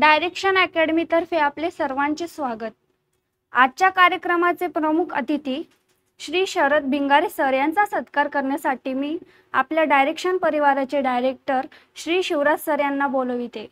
direction अकॅडमीतर्फे आपले सर्वांचे स्वागत आजच्या कार्यक्रमाचे प्रमुख अतिथी श्री शरद भिंगारे सर यांचा सत्कार करण्यासाठी मी आपल्या डायरेक्शन परिवाराचे डायरेक्टर श्री शिवराज सर यांना बोलविते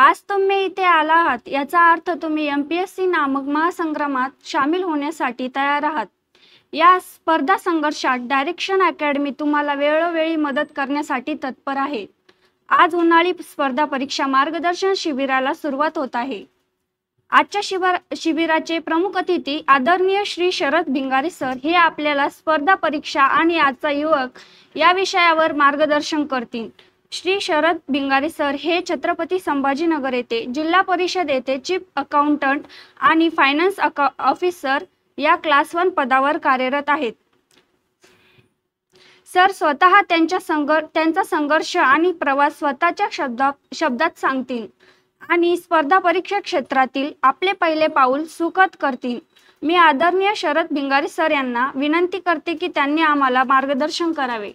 आज तुम्ही इथे आला आहात याचा अर्थ तुम्ही एम पी एस सी नामक महासंग्रामात सामील होण्यासाठी तयार आहात या स्पर्धा संघर्षात डायरेक्शन अकॅडमी तुम्हाला वेळोवेळी मदत करण्यासाठी तत्पर आहे आज उन्हाळी स्पर्धा परीक्षा मार्गदर्शन शिबिराला सुरुवात होत आहे आजच्या शिबिर शिबिराचे प्रमुख अतिथी आदरणीय श्री शरद भिंगारी सर हे आपल्याला स्पर्धा परीक्षा आणि आजचा युवक या विषयावर मार्गदर्शन करतील श्री शरद बिंगारे सर हे छत्रपती संभाजीनगर येथे जिल्हा परिषद येथे चीफ अकाउंटंट आणि फायनान्स ऑफिसर या क्लास वन पदावर कार्यरत आहेत सर स्वतः त्यांच्या संघर्ष त्यांचा संघर्ष आणि प्रवास स्वतःच्या शब्दा शब्दात सांगतील आणि स्पर्धा परीक्षा क्षेत्रातील आपले पहिले पाऊल सुखद करतील मी आदरणीय शरद भिंगारी सर यांना विनंती करते की त्यांनी आम्हाला मार्गदर्शन करावे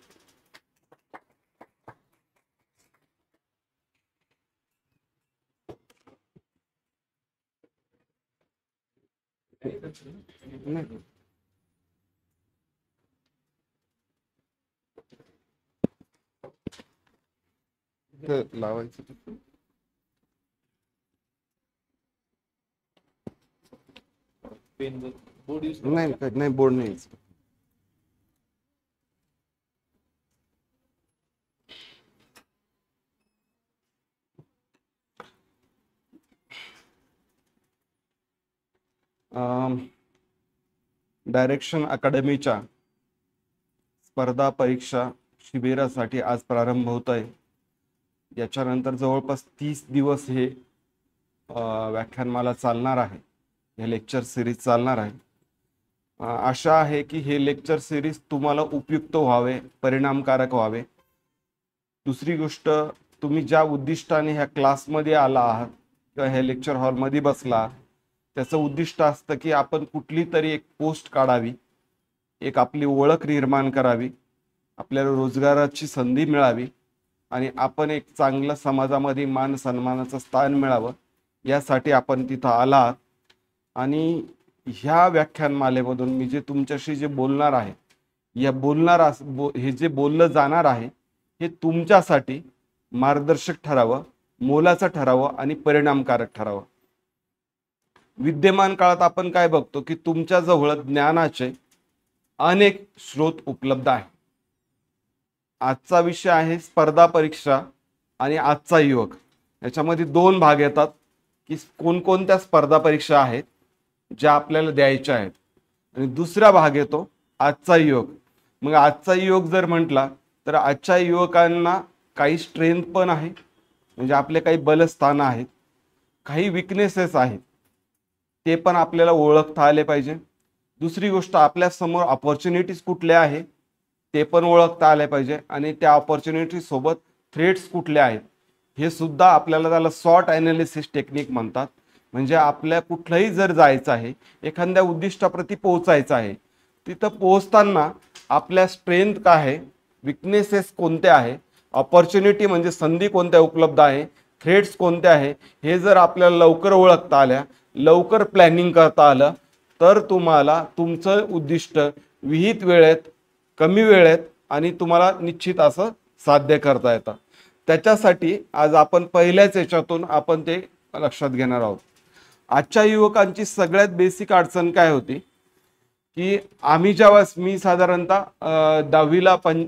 लावायचं बोर्ड नाही नाही बोर्ड नाही डायरेक्शन अकॅडमीच्या स्पर्धा परीक्षा शिबिरासाठी आज प्रारंभ होत आहे याच्यानंतर जवळपास तीस दिवस हे व्याख्यानमाला चालणार आहे हे लेक्चर सिरीज चालणार आहे आशा आहे की हे लेक्चर सिरीज तुम्हाला उपयुक्त व्हावे परिणामकारक व्हावे दुसरी गोष्ट तुम्ही ज्या उद्दिष्टाने ह्या क्लासमध्ये आला आहात किंवा ह्या लेक्चर हॉलमध्ये बसला त्याचं उद्दिष्ट असतं की आपण कुठली तरी एक पोस्ट काढावी एक आपली ओळख निर्माण करावी आपल्याला रोजगाराची संधी मिळावी आणि आपण एक चांगलं समाजामध्ये मान सन्मानाचं स्थान मिळावं यासाठी आपण तिथं आलात आणि ह्या व्याख्यानमालेमधून मी जे तुमच्याशी जे बोलणार आहे या बोलणार अस बो हे जे बोललं जाणार आहे हे तुमच्यासाठी मार्गदर्शक ठरावं मोलाचं ठरावं आणि परिणामकारक ठरावं विद्यमान काळात आपण काय बघतो की तुमच्याजवळ ज्ञानाचे अनेक स्रोत उपलब्ध आहे आजचा विषय आहे स्पर्धा परीक्षा आणि आजचा युवक याच्यामध्ये दोन भाग येतात की कोणकोणत्या स्पर्धा परीक्षा आहेत ज्या आपल्याला द्यायच्या आहेत आणि दुसरा भाग येतो आजचा युवक मग आजचा युवक जर म्हटला तर आजच्या युवकांना काही स्ट्रेंथ पण आहे म्हणजे आपले काही बलस्थानं आहेत काही विकनेसेस आहेत ते पण आपल्याला ओळखता आले पाहिजे दुसरी गोष्ट आपल्यासमोर ऑपॉर्च्युनिटीज कुठल्या आहे ते पण ओळखता आले पाहिजे आणि त्या ऑपॉर्च्युनिटीसोबत थ्रेट्स कुठल्या आहेत हे सुद्धा आपल्याला त्याला सॉट ॲनालिसिस टेक्निक म्हणतात म्हणजे आपल्या कुठलंही जर जायचं आहे एखाद्या उद्दिष्टाप्रती पोहोचायचं आहे तिथं पोहोचताना आपल्या स्ट्रेंथ काय आहे विकनेसेस कोणत्या आहे ऑपॉर्च्युनिटी म्हणजे संधी कोणत्या उपलब्ध आहे थ्रेट्स कोणत्या आहे हे जर आपल्याला लवकर ओळखता आल्या लवकर प्लॅनिंग करता आलं तर तुम्हाला तुमचं उद्दिष्ट विहित वेळेत कमी वेळेत आणि तुम्हाला निश्चित असं साध्य करता येतं त्याच्यासाठी आज आपण पहिल्याच याच्यातून आपण ते लक्षात घेणार आहोत आजच्या युवकांची सगळ्यात बेसिक अडचण काय होती की आम्ही ज्यावेळेस मी साधारणतः दहावीला पं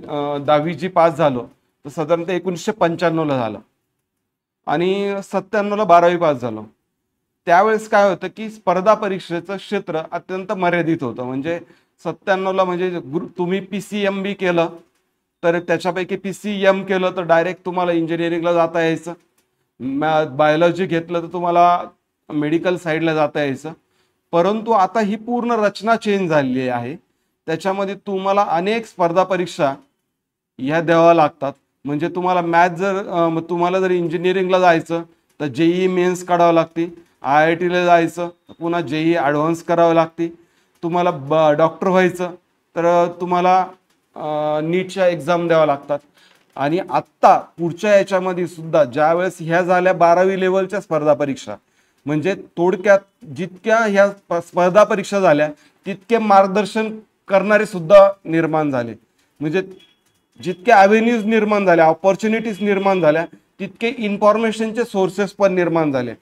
दहावी जी पास झालो तर साधारणतः एकोणीसशे पंच्याण्णवला झालं आणि सत्त्याण्णवला बारावी पास झालं त्यावेळेस काय होतं की स्पर्धा परीक्षेचं क्षेत्र अत्यंत मर्यादित होतं म्हणजे सत्त्याण्णवला म्हणजे तुम्ही पी सी एम बी केलं तर त्याच्यापैकी पी सी एम केलं तर डायरेक्ट तुम्हाला इंजिनिअरिंगला जाता यायचं बायोलॉजी घेतलं तर तुम्हाला मेडिकल साईडला जाता यायचं परंतु आता ही पूर्ण रचना चेंज झालेली आहे त्याच्यामध्ये तुम्हाला अनेक स्पर्धा परीक्षा ह्या द्याव्या लागतात म्हणजे तुम्हाला मॅथ जर तुम्हाला जर इंजिनिअरिंगला जायचं तर जेई मेन्स e काढावं लागते आय आय टीला जायचं पुन्हा जेई ॲडव्हान्स करावं लागते तुम्हाला ब डॉक्टर व्हायचं तर तुम्हाला नीटच्या एक्झाम द्यावं लागतात आणि आत्ता पुढच्या याच्यामध्ये सुद्धा ज्यावेळेस ह्या झाल्या बारावी लेवलच्या स्पर्धा परीक्षा म्हणजे थोडक्यात जितक्या ह्या स्पर्धा परीक्षा झाल्या तितके मार्गदर्शन करणारे सुद्धा निर्माण झाले म्हणजे जितके ॲव्हेन्यूज निर्माण झाल्या ऑपॉर्च्युनिटीज निर्माण झाल्या तितके इन्फॉर्मेशनचे सोर्सेस पण निर्माण झाले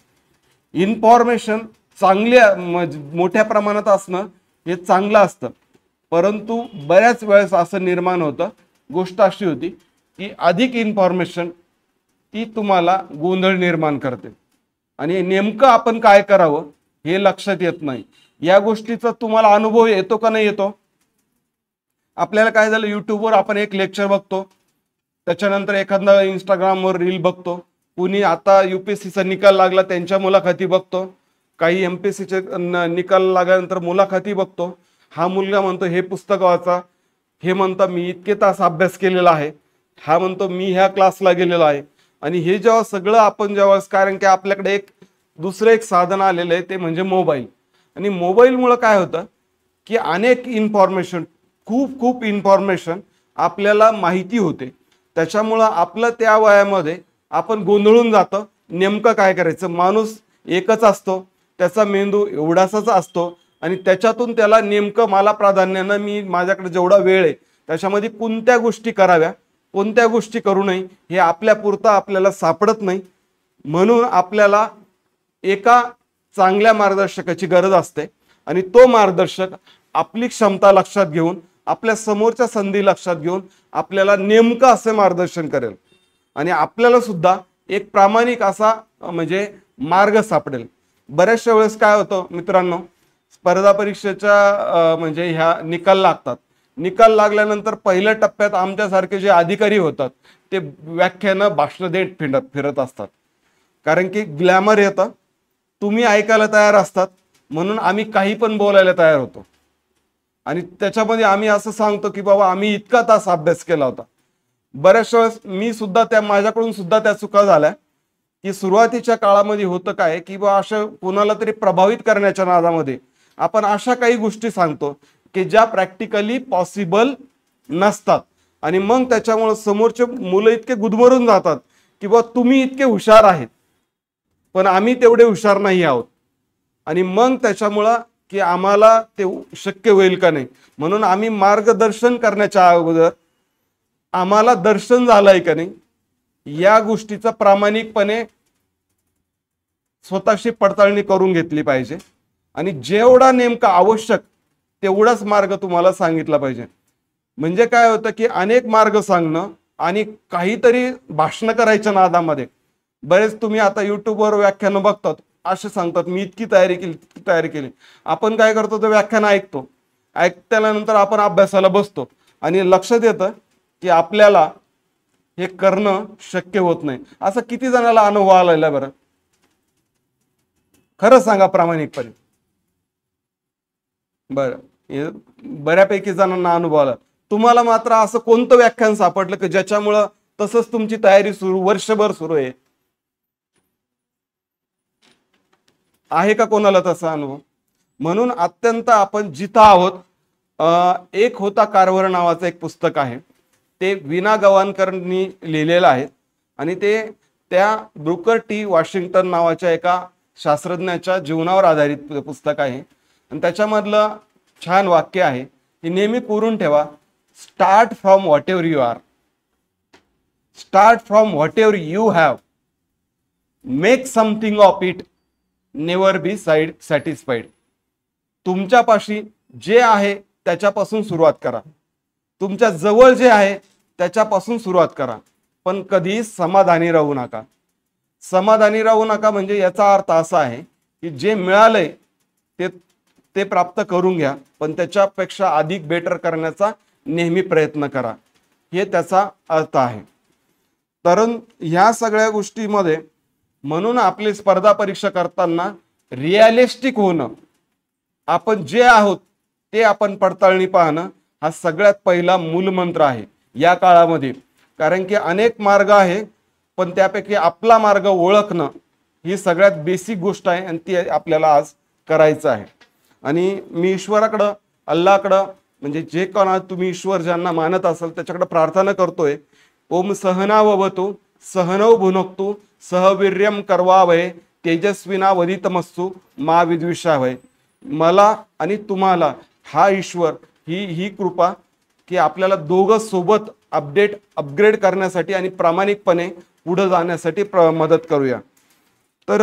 इन्फॉर्मेशन चांगल्या मोठ्या प्रमाणात असणं हे चांगलं असतं परंतु बऱ्याच वेळेस असं निर्माण होतं गोष्ट अशी होती की अधिक इन्फॉर्मेशन ती तुम्हाला गोंधळ निर्माण करते आणि नेमकं आपण काय करावं हे लक्षात येत नाही या गोष्टीचा तुम्हाला अनुभव येतो का नाही येतो आपल्याला काय झालं यूट्यूबवर आपण एक लेक्चर बघतो त्याच्यानंतर एखादा इंस्टाग्रामवर रील बघतो कुणी आता युपीएससीचा निकाल लागला त्यांच्या मुलाखती बघतो काही एम पी एस सीचे निकाल लागल्यानंतर मुलाखती बघतो हा मुलगा म्हणतो हे पुस्तक वाचा हे म्हणता मी इतके तास अभ्यास केलेला आहे हा म्हणतो मी ह्या क्लासला गेलेला आहे आणि हे जेव्हा सगळं आपण जेव्हा कारण की आपल्याकडे एक दुसरं एक साधन आलेलं आहे ते म्हणजे मोबाईल आणि मोबाईलमुळं काय होतं की अनेक इन्फॉर्मेशन खूप खूप इन्फॉर्मेशन आपल्याला माहिती होते त्याच्यामुळं आपलं त्या वयामध्ये आपण गोंधळून जातं नेमकं काय करायचं माणूस एकच असतो त्याचा मेंदू एवढासाच असतो आणि त्याच्यातून त्याला नेमकं मला प्राधान्यानं मी माझ्याकडे जेवढा वेळ आहे त्याच्यामध्ये कोणत्या गोष्टी कराव्या कोणत्या गोष्टी करू नये हे आपल्यापुरतं आपल्याला सापडत नाही म्हणून आपल्याला एका चांगल्या मार्गदर्शकाची गरज असते आणि तो मार्गदर्शक आपली क्षमता लक्षात घेऊन आपल्या समोरच्या संधी लक्षात घेऊन आपल्याला नेमकं असे मार्गदर्शन करेल आणि आपल्याला सुद्धा एक प्रामाणिक असा म्हणजे मार्ग सापडेल बऱ्याचशा वेळेस काय होतं मित्रांनो स्पर्धा परीक्षेच्या म्हणजे ह्या निकाल लागतात निकाल लागल्यानंतर पहिल्या टप्प्यात आमच्यासारखे जे अधिकारी होतात ते व्याख्यानं भाषण देत फिरत फिरत असतात कारण की ग्लॅमर येतं तुम्ही ऐकायला तयार असतात म्हणून आम्ही काही पण बोलायला तयार होतो आणि त्याच्यामध्ये आम्ही असं सांगतो की बाबा आम्ही इतका तास अभ्यास केला होता बऱ्याचशा वेळेस मी सुद्धा त्या माझ्याकडून सुद्धा त्या चुका झाल्या की सुरुवातीच्या काळामध्ये होतं काय की बा अशा कोणाला तरी प्रभावित करण्याच्या नादामध्ये आपण अशा काही गोष्टी सांगतो की ज्या प्रॅक्टिकली पॉसिबल नसतात आणि मग त्याच्यामुळं समोरचे मुलं इतके गुदमरून जातात की बा तुम्ही इतके हुशार आहेत पण आम्ही तेवढे हुशार नाही आहोत आणि मग त्याच्यामुळं की आम्हाला ते शक्य होईल का नाही म्हणून आम्ही मार्गदर्शन करण्याच्या अगोदर आम्हाला दर्शन झालं आहे का नाही या गोष्टीचा प्रामाणिकपणे स्वतःशी पडताळणी करून घेतली पाहिजे आणि जेवढा नेमका आवश्यक तेवढाच मार्ग तुम्हाला सांगितला पाहिजे म्हणजे काय होतं की अनेक मार्ग सांगणं आणि काहीतरी भाषणं करायच्या नादामध्ये बरेच तुम्ही आता युट्यूबवर व्याख्यानं बघतात असे सांगतात मी इतकी तयारी केली तितकी तयारी केली आपण काय करतो ते व्याख्यान ऐकतो ऐकल्यानंतर आपण अभ्यासाला बसतो आणि लक्षात येतं की आपल्याला हे करणं शक्य होत नाही असं किती जणाला अनुभव आलेला बरं खरं सांगा प्रामाणिकपणे बर बऱ्यापैकी जणांना अनुभव आला तुम्हाला मात्र असं कोणतं व्याख्यान सापडलं की ज्याच्यामुळं तसंच तुमची तयारी सुरू वर्षभर सुरू आहे आहे का कोणाला तसा अनुभव म्हणून अत्यंत आपण जिथं आहोत एक होता कारवर नावाचं एक पुस्तक आहे ते विना गवानकरांनी लिहिलेलं आहे आणि ते त्या ब्रुकर टी वॉशिंग्टन नावाच्या एका शास्त्रज्ञाच्या जीवनावर आधारित पुस्तक आहे आणि त्याच्यामधलं छान वाक्य आहे हे नेहमी कोरून ठेवा start from whatever you are start from whatever you have make something of it never be side satisfied तुमच्यापाशी जे आहे त्याच्यापासून सुरुवात करा तुमच्या जवळ जे आहे त्याच्यापासून सुरुवात करा पण कधी समाधानी राहू नका समाधानी राहू नका म्हणजे याचा अर्थ असा आहे की जे मिळालंय ते ते प्राप्त करून घ्या पण त्याच्यापेक्षा अधिक बेटर करण्याचा नेहमी प्रयत्न करा हे त्याचा अर्थ आहे तर ह्या सगळ्या गोष्टीमध्ये म्हणून आपली स्पर्धा परीक्षा करताना रिअलिस्टिक होणं आपण जे आहोत ते आपण पडताळणी पाहणं हा सगळ्यात पहिला मूलमंत्र आहे या काळामध्ये कारण की अनेक मार्ग आहे पण त्यापैकी आपला मार्ग ओळखणं ही सगळ्यात बेसिक गोष्ट आहे आणि ती आपल्याला आज करायचं आहे आणि मी ईश्वराकडं अल्लाकडं म्हणजे जे कोणा तुम्ही ईश्वर ज्यांना मानत असाल त्याच्याकडे प्रार्थना करतोय ओम सहना सहनव भुनकतो सहवीर्यम करवावय तेजस्विना वदितमस्तू मा विद्विषावय मला आणि तुम्हाला हा ईश्वर ही ही कृपा की आपल्याला दोघं सोबत अपडेट अपग्रेड करण्यासाठी आणि प्रामाणिकपणे पुढे जाण्यासाठी प्र मदत करूया तर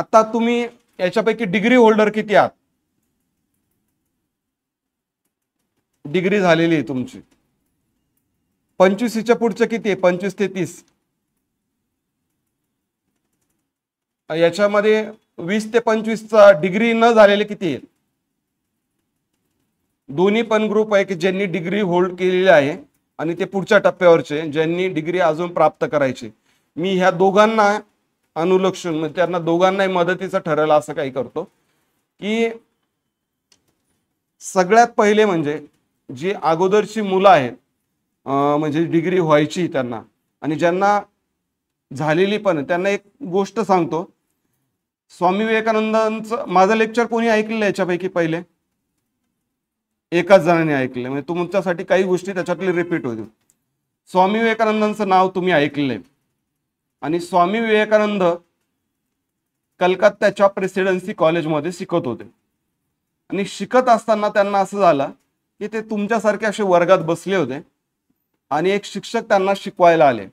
आता तुम्ही याच्यापैकी डिग्री होल्डर किती आहात डिग्री झालेली आहे तुमची पंचवीस पुढच्या किती आहे पंचवीस ते तीस याच्यामध्ये वीस ते पंचवीसचा डिग्री न झालेले किती आहे दोन्ही पण ग्रुप आहे की ज्यांनी डिग्री होल्ड केलेली आहे आणि ते पुढच्या टप्प्यावरचे ज्यांनी डिग्री अजून प्राप्त करायची मी ह्या दोघांना अनुलक्षून म्हणजे त्यांना दोघांनाही मदतीचं ठरेल असं काही करतो की सगळ्यात पहिले म्हणजे जी अगोदरची मुलं आहेत म्हणजे डिग्री व्हायची त्यांना आणि ज्यांना झालेली पण त्यांना एक गोष्ट सांगतो स्वामी विवेकानंदांचं माझं लेक्चर कोणी ऐकलेलं याच्यापैकी पहिले एकाच जणाने ऐकले म्हणजे तुमच्यासाठी काही गोष्टी त्याच्यातले रिपीट होतील स्वामी विवेकानंदांचं नाव तुम्ही ऐकलेलं आणि स्वामी विवेकानंद कलकत्त्याच्या प्रेसिडेन्सी कॉलेजमध्ये शिकत होते आणि शिकत असताना त्यांना असं झालं की ते तुमच्यासारखे असे वर्गात बसले होते आणि एक शिक्षक त्यांना शिकवायला आले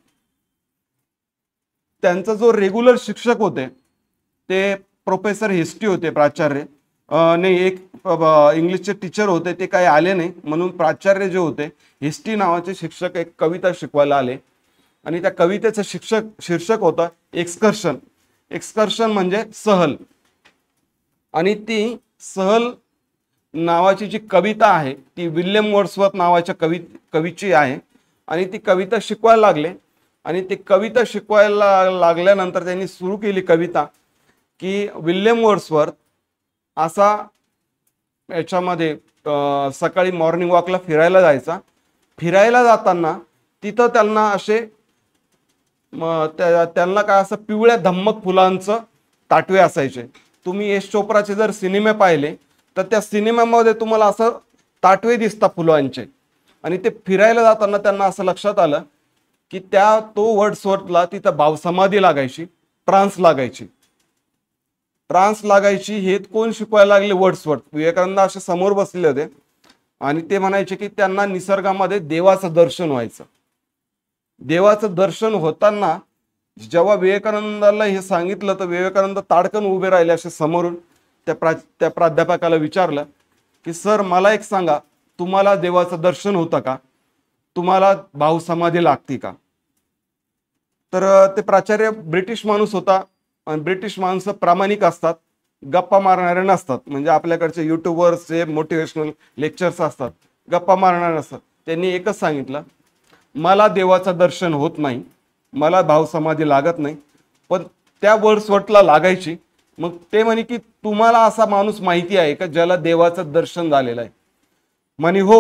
त्यांचा जो रेग्युलर शिक्षक होते ते प्रोफेसर हिस्ट्री होते प्राचार्य नाही एक इंग्लिशचे टीचर होते ते काही आले नाही म्हणून प्राचार्य जे होते हिस्ट्री नावाचे शिक्षक एक कविता शिकवायला आले आणि त्या कवितेचं शिक्षक शीर्षक होतं एक्सकर्शन एक्सकर्शन म्हणजे सहल आणि ती सहल नावाची जी कविता आहे ती विल्यम वर्ड्सवर्थ नावाच्या कवि कवीची आहे आणि ती कविता शिकवायला लागले आणि ती कविता शिकवायला लागल्यानंतर त्यांनी सुरू केली कविता की विल्यम वर्सवर्थ असा याच्यामध्ये सकाळी मॉर्निंग वॉकला फिरायला जायचा फिरायला जाताना तिथं त्यांना असे त्यांना काय असं पिवळ्या धम्मक फुलांचं ताटवे असायचे तुम्ही यश चोप्राचे जर सिनेमे पाहिले तर त्या सिनेमामध्ये तुम्हाला असं ताटवे दिसतात फुलांचे आणि ते फिरायला जाताना त्यांना असं लक्षात आलं की त्या तो वर्ड स्वतला तिथं समाधी लागायची ट्रान्स लागायची फ्रान्स लागायची हे कोण शिकवायला लागले वर्ड्सवर्थ विवेकानंद असे समोर बसले होते आणि ते म्हणायचे की त्यांना निसर्गामध्ये देवाचं दर्शन व्हायचं देवाचं दर्शन होताना जेव्हा विवेकानंदाला हे सांगितलं तर विवेकानंद ताडकन उभे राहिले असे समोरून त्या प्रा त्या प्राध्यापकाला विचारलं की सर मला एक सांगा तुम्हाला देवाचं दर्शन होतं का तुम्हाला भाऊ समाधी लागती का तर ते प्राचार्य ब्रिटिश माणूस होता आणि ब्रिटिश माणसं प्रामाणिक असतात गप्पा मारणारे नसतात म्हणजे आपल्याकडचे जे मोटिवेशनल लेक्चर्स असतात गप्पा मारणारे नसतात त्यांनी एकच सांगितलं मला देवाचं दर्शन होत नाही मला भाव समाधी लागत नाही पण त्या वर्सवटला लागायची मग ते म्हणे की तुम्हाला असा माणूस माहिती आहे का ज्याला देवाचं दर्शन झालेलं आहे म्हणे हो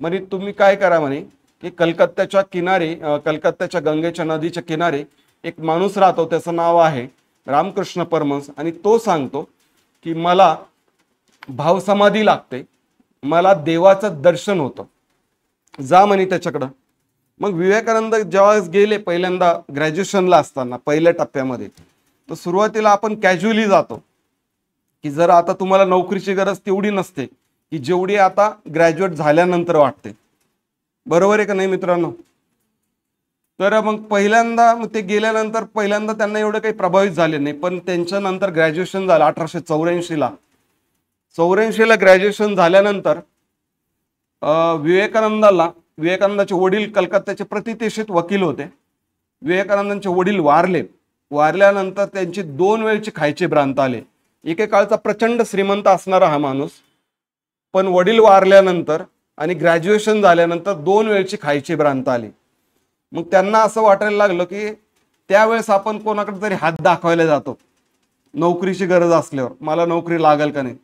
म्हणे तुम्ही काय करा म्हणे की कलकत्त्याच्या किनारे कलकत्त्याच्या गंगेच्या नदीच्या किनारे एक माणूस राहतो त्याचं नाव आहे रामकृष्ण परमहंस आणि तो सांगतो की मला भावसमाधी लागते मला देवाचं दर्शन होतं जा म्हणे त्याच्याकडं मग विवेकानंद जेव्हा गेले पहिल्यांदा ग्रॅज्युएशनला असताना पहिल्या टप्प्यामध्ये तर सुरुवातीला आपण कॅज्युअली जातो की जर आता तुम्हाला नोकरीची गरज तेवढी नसते की जेवढी आता ग्रॅज्युएट झाल्यानंतर वाटते बरोबर आहे का नाही मित्रांनो तर मग पहिल्यांदा मग ते गेल्यानंतर पहिल्यांदा त्यांना एवढं काही प्रभावित झाले नाही पण त्यांच्यानंतर ग्रॅज्युएशन झालं अठराशे चौऱ्याऐंशीला चौऱ्याऐंशीला ग्रॅज्युएशन झाल्यानंतर विवेकानंदाला विवेकानंदाचे वडील कलकत्त्याचे प्रतितेषित वकील होते विवेकानंदांचे वडील वारले वारल्यानंतर त्यांची दोन वेळचे खायचे भ्रांत आले एकेकाळचा प्रचंड श्रीमंत असणारा हा माणूस पण वडील वारल्यानंतर आणि ग्रॅज्युएशन झाल्यानंतर दोन वेळची खायची भ्रांत आली मग त्यांना असं वाटायला लागलं की त्यावेळेस आपण कोणाकडे तरी हात दाखवायला जातो नोकरीची गरज असल्यावर मला नोकरी लागेल का नाही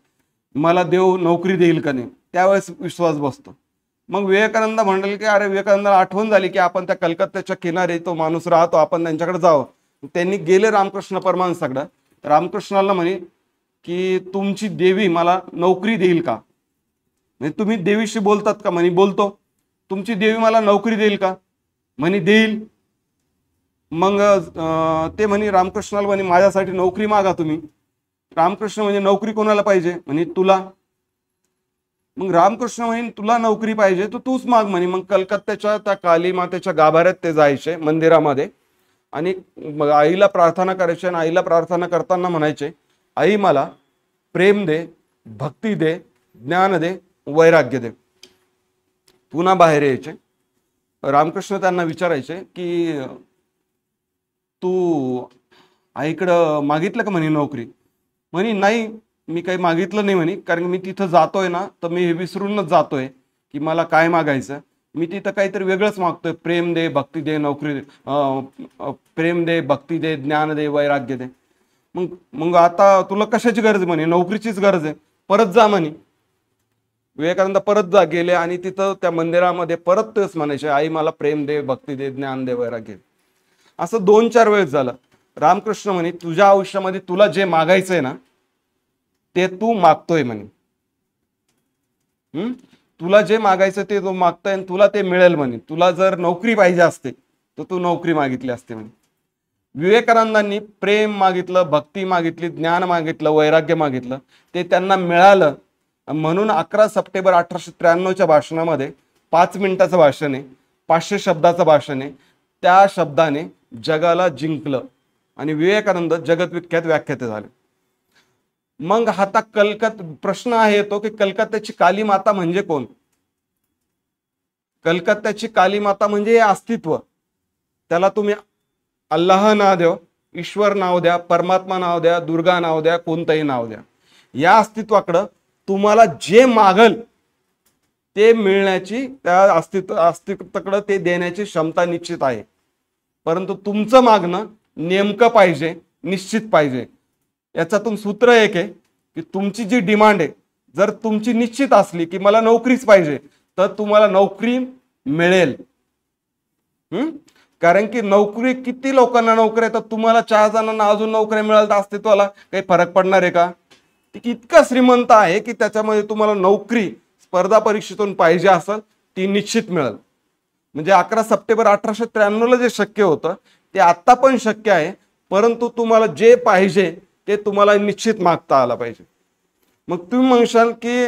मला देव नोकरी देईल का नाही त्यावेळेस विश्वास बसतो मग विवेकानंद म्हणाल की अरे विवेकानंदाला आठवण झाली की आपण त्या कलकत्त्याच्या किनारी तो माणूस राहतो आपण त्यांच्याकडे जावं त्यांनी गेले रामकृष्ण परमांसाकडं रामकृष्णाला म्हणे की तुमची देवी मला नोकरी देईल का म्हणजे तुम्ही देवीशी बोलतात का म्हणे बोलतो तुमची देवी मला नोकरी देईल का म्हणे देईल मग ते म्हणे रामकृष्णाला म्हणे माझ्यासाठी नोकरी मागा तुम्ही रामकृष्ण म्हणजे नोकरी कोणाला पाहिजे म्हणे तुला मग रामकृष्ण म्हणे तुला नोकरी पाहिजे तर तूच माग म्हणे मग कलकत्त्याच्या त्या काली मातेच्या गाभाऱ्यात ते जायचे मंदिरामध्ये आणि मग आईला प्रार्थना करायचे आणि आईला प्रार्थना करताना म्हणायचे आई मला प्रेम दे भक्ती दे ज्ञान दे वैराग्य दे पुन्हा बाहेर यायचे रामकृष्ण त्यांना विचारायचे की तू आईकडं मागितलं का म्हणे नोकरी म्हणे नाही मी काही मागितलं नाही म्हणे कारण मी तिथं जातोय ना तर मी हे विसरूनच जातोय की मला काय मागायचं मी तिथं काहीतरी वेगळंच मागतोय प्रेम दे भक्ती दे नोकरी प्रेम दे भक्ती दे ज्ञान दे वैराग्य दे मग मग आता तुला कशाची गरज म्हणे नोकरीचीच गरज आहे परत जा म्हणे विवेकानंद परत जा गेले आणि तिथं त्या मंदिरामध्ये परत तेच म्हणायचे आई मला प्रेम दे भक्ती दे ज्ञान दे वैराग्य असं दोन चार वेळेस झालं रामकृष्ण म्हणे तुझ्या आयुष्यामध्ये तुला जे मागायचंय ना ते तू मागतोय म्हणे तुला जे मागायचं ते तू मागतोय आणि तुला ते मिळेल म्हणे तुला जर नोकरी पाहिजे असते तर तू नोकरी मागितली असते म्हणे विवेकानंदांनी प्रेम मागितलं भक्ती मागितली ज्ञान मागितलं वैराग्य मागितलं ते त्यांना मिळालं म्हणून अकरा सप्टेंबर अठराशे त्र्याण्णवच्या भाषणामध्ये पाच मिनिटाचं भाषण आहे पाचशे शब्दाचं भाषण आहे त्या शब्दाने जगाला जिंकलं आणि विवेकानंद विख्यात व्याख्यात झाले मग आता कलकत् प्रश्न आहे येतो की कलकत्त्याची काली माता म्हणजे कोण कलकत्त्याची काली माता म्हणजे हे अस्तित्व त्याला तुम्ही अल्लाह नाव द्या ईश्वर नाव द्या परमात्मा नाव द्या दुर्गा नाव द्या कोणतंही नाव द्या या अस्तित्वाकडं तुम्हाला जे मागल ते मिळण्याची त्या अस्तित्व अस्तित्वकडे ते देण्याची क्षमता निश्चित आहे परंतु तुमचं मागणं नेमकं पाहिजे निश्चित पाहिजे याच्यातून सूत्र एक आहे की तुमची जी डिमांड आहे जर तुमची निश्चित असली की मला नोकरीच पाहिजे तर तुम्हाला नोकरी मिळेल कारण की नोकरी किती लोकांना नोकरी आहे तर तुम्हाला चार जणांना अजून नोकऱ्या मिळाल तर अस्तित्वाला काही फरक पडणार आहे का इतका श्रीमंत आहे की त्याच्यामध्ये तुम्हाला नोकरी स्पर्धा परीक्षेतून पाहिजे असेल ती निश्चित मिळेल म्हणजे अकरा सप्टेंबर अठराशे त्र्याण्णवला जे शक्य होतं ते आत्ता पण शक्य आहे परंतु तुम्हाला जे पाहिजे ते तुम्हाला निश्चित मागता आलं पाहिजे मग तुम्ही म्हणशाल की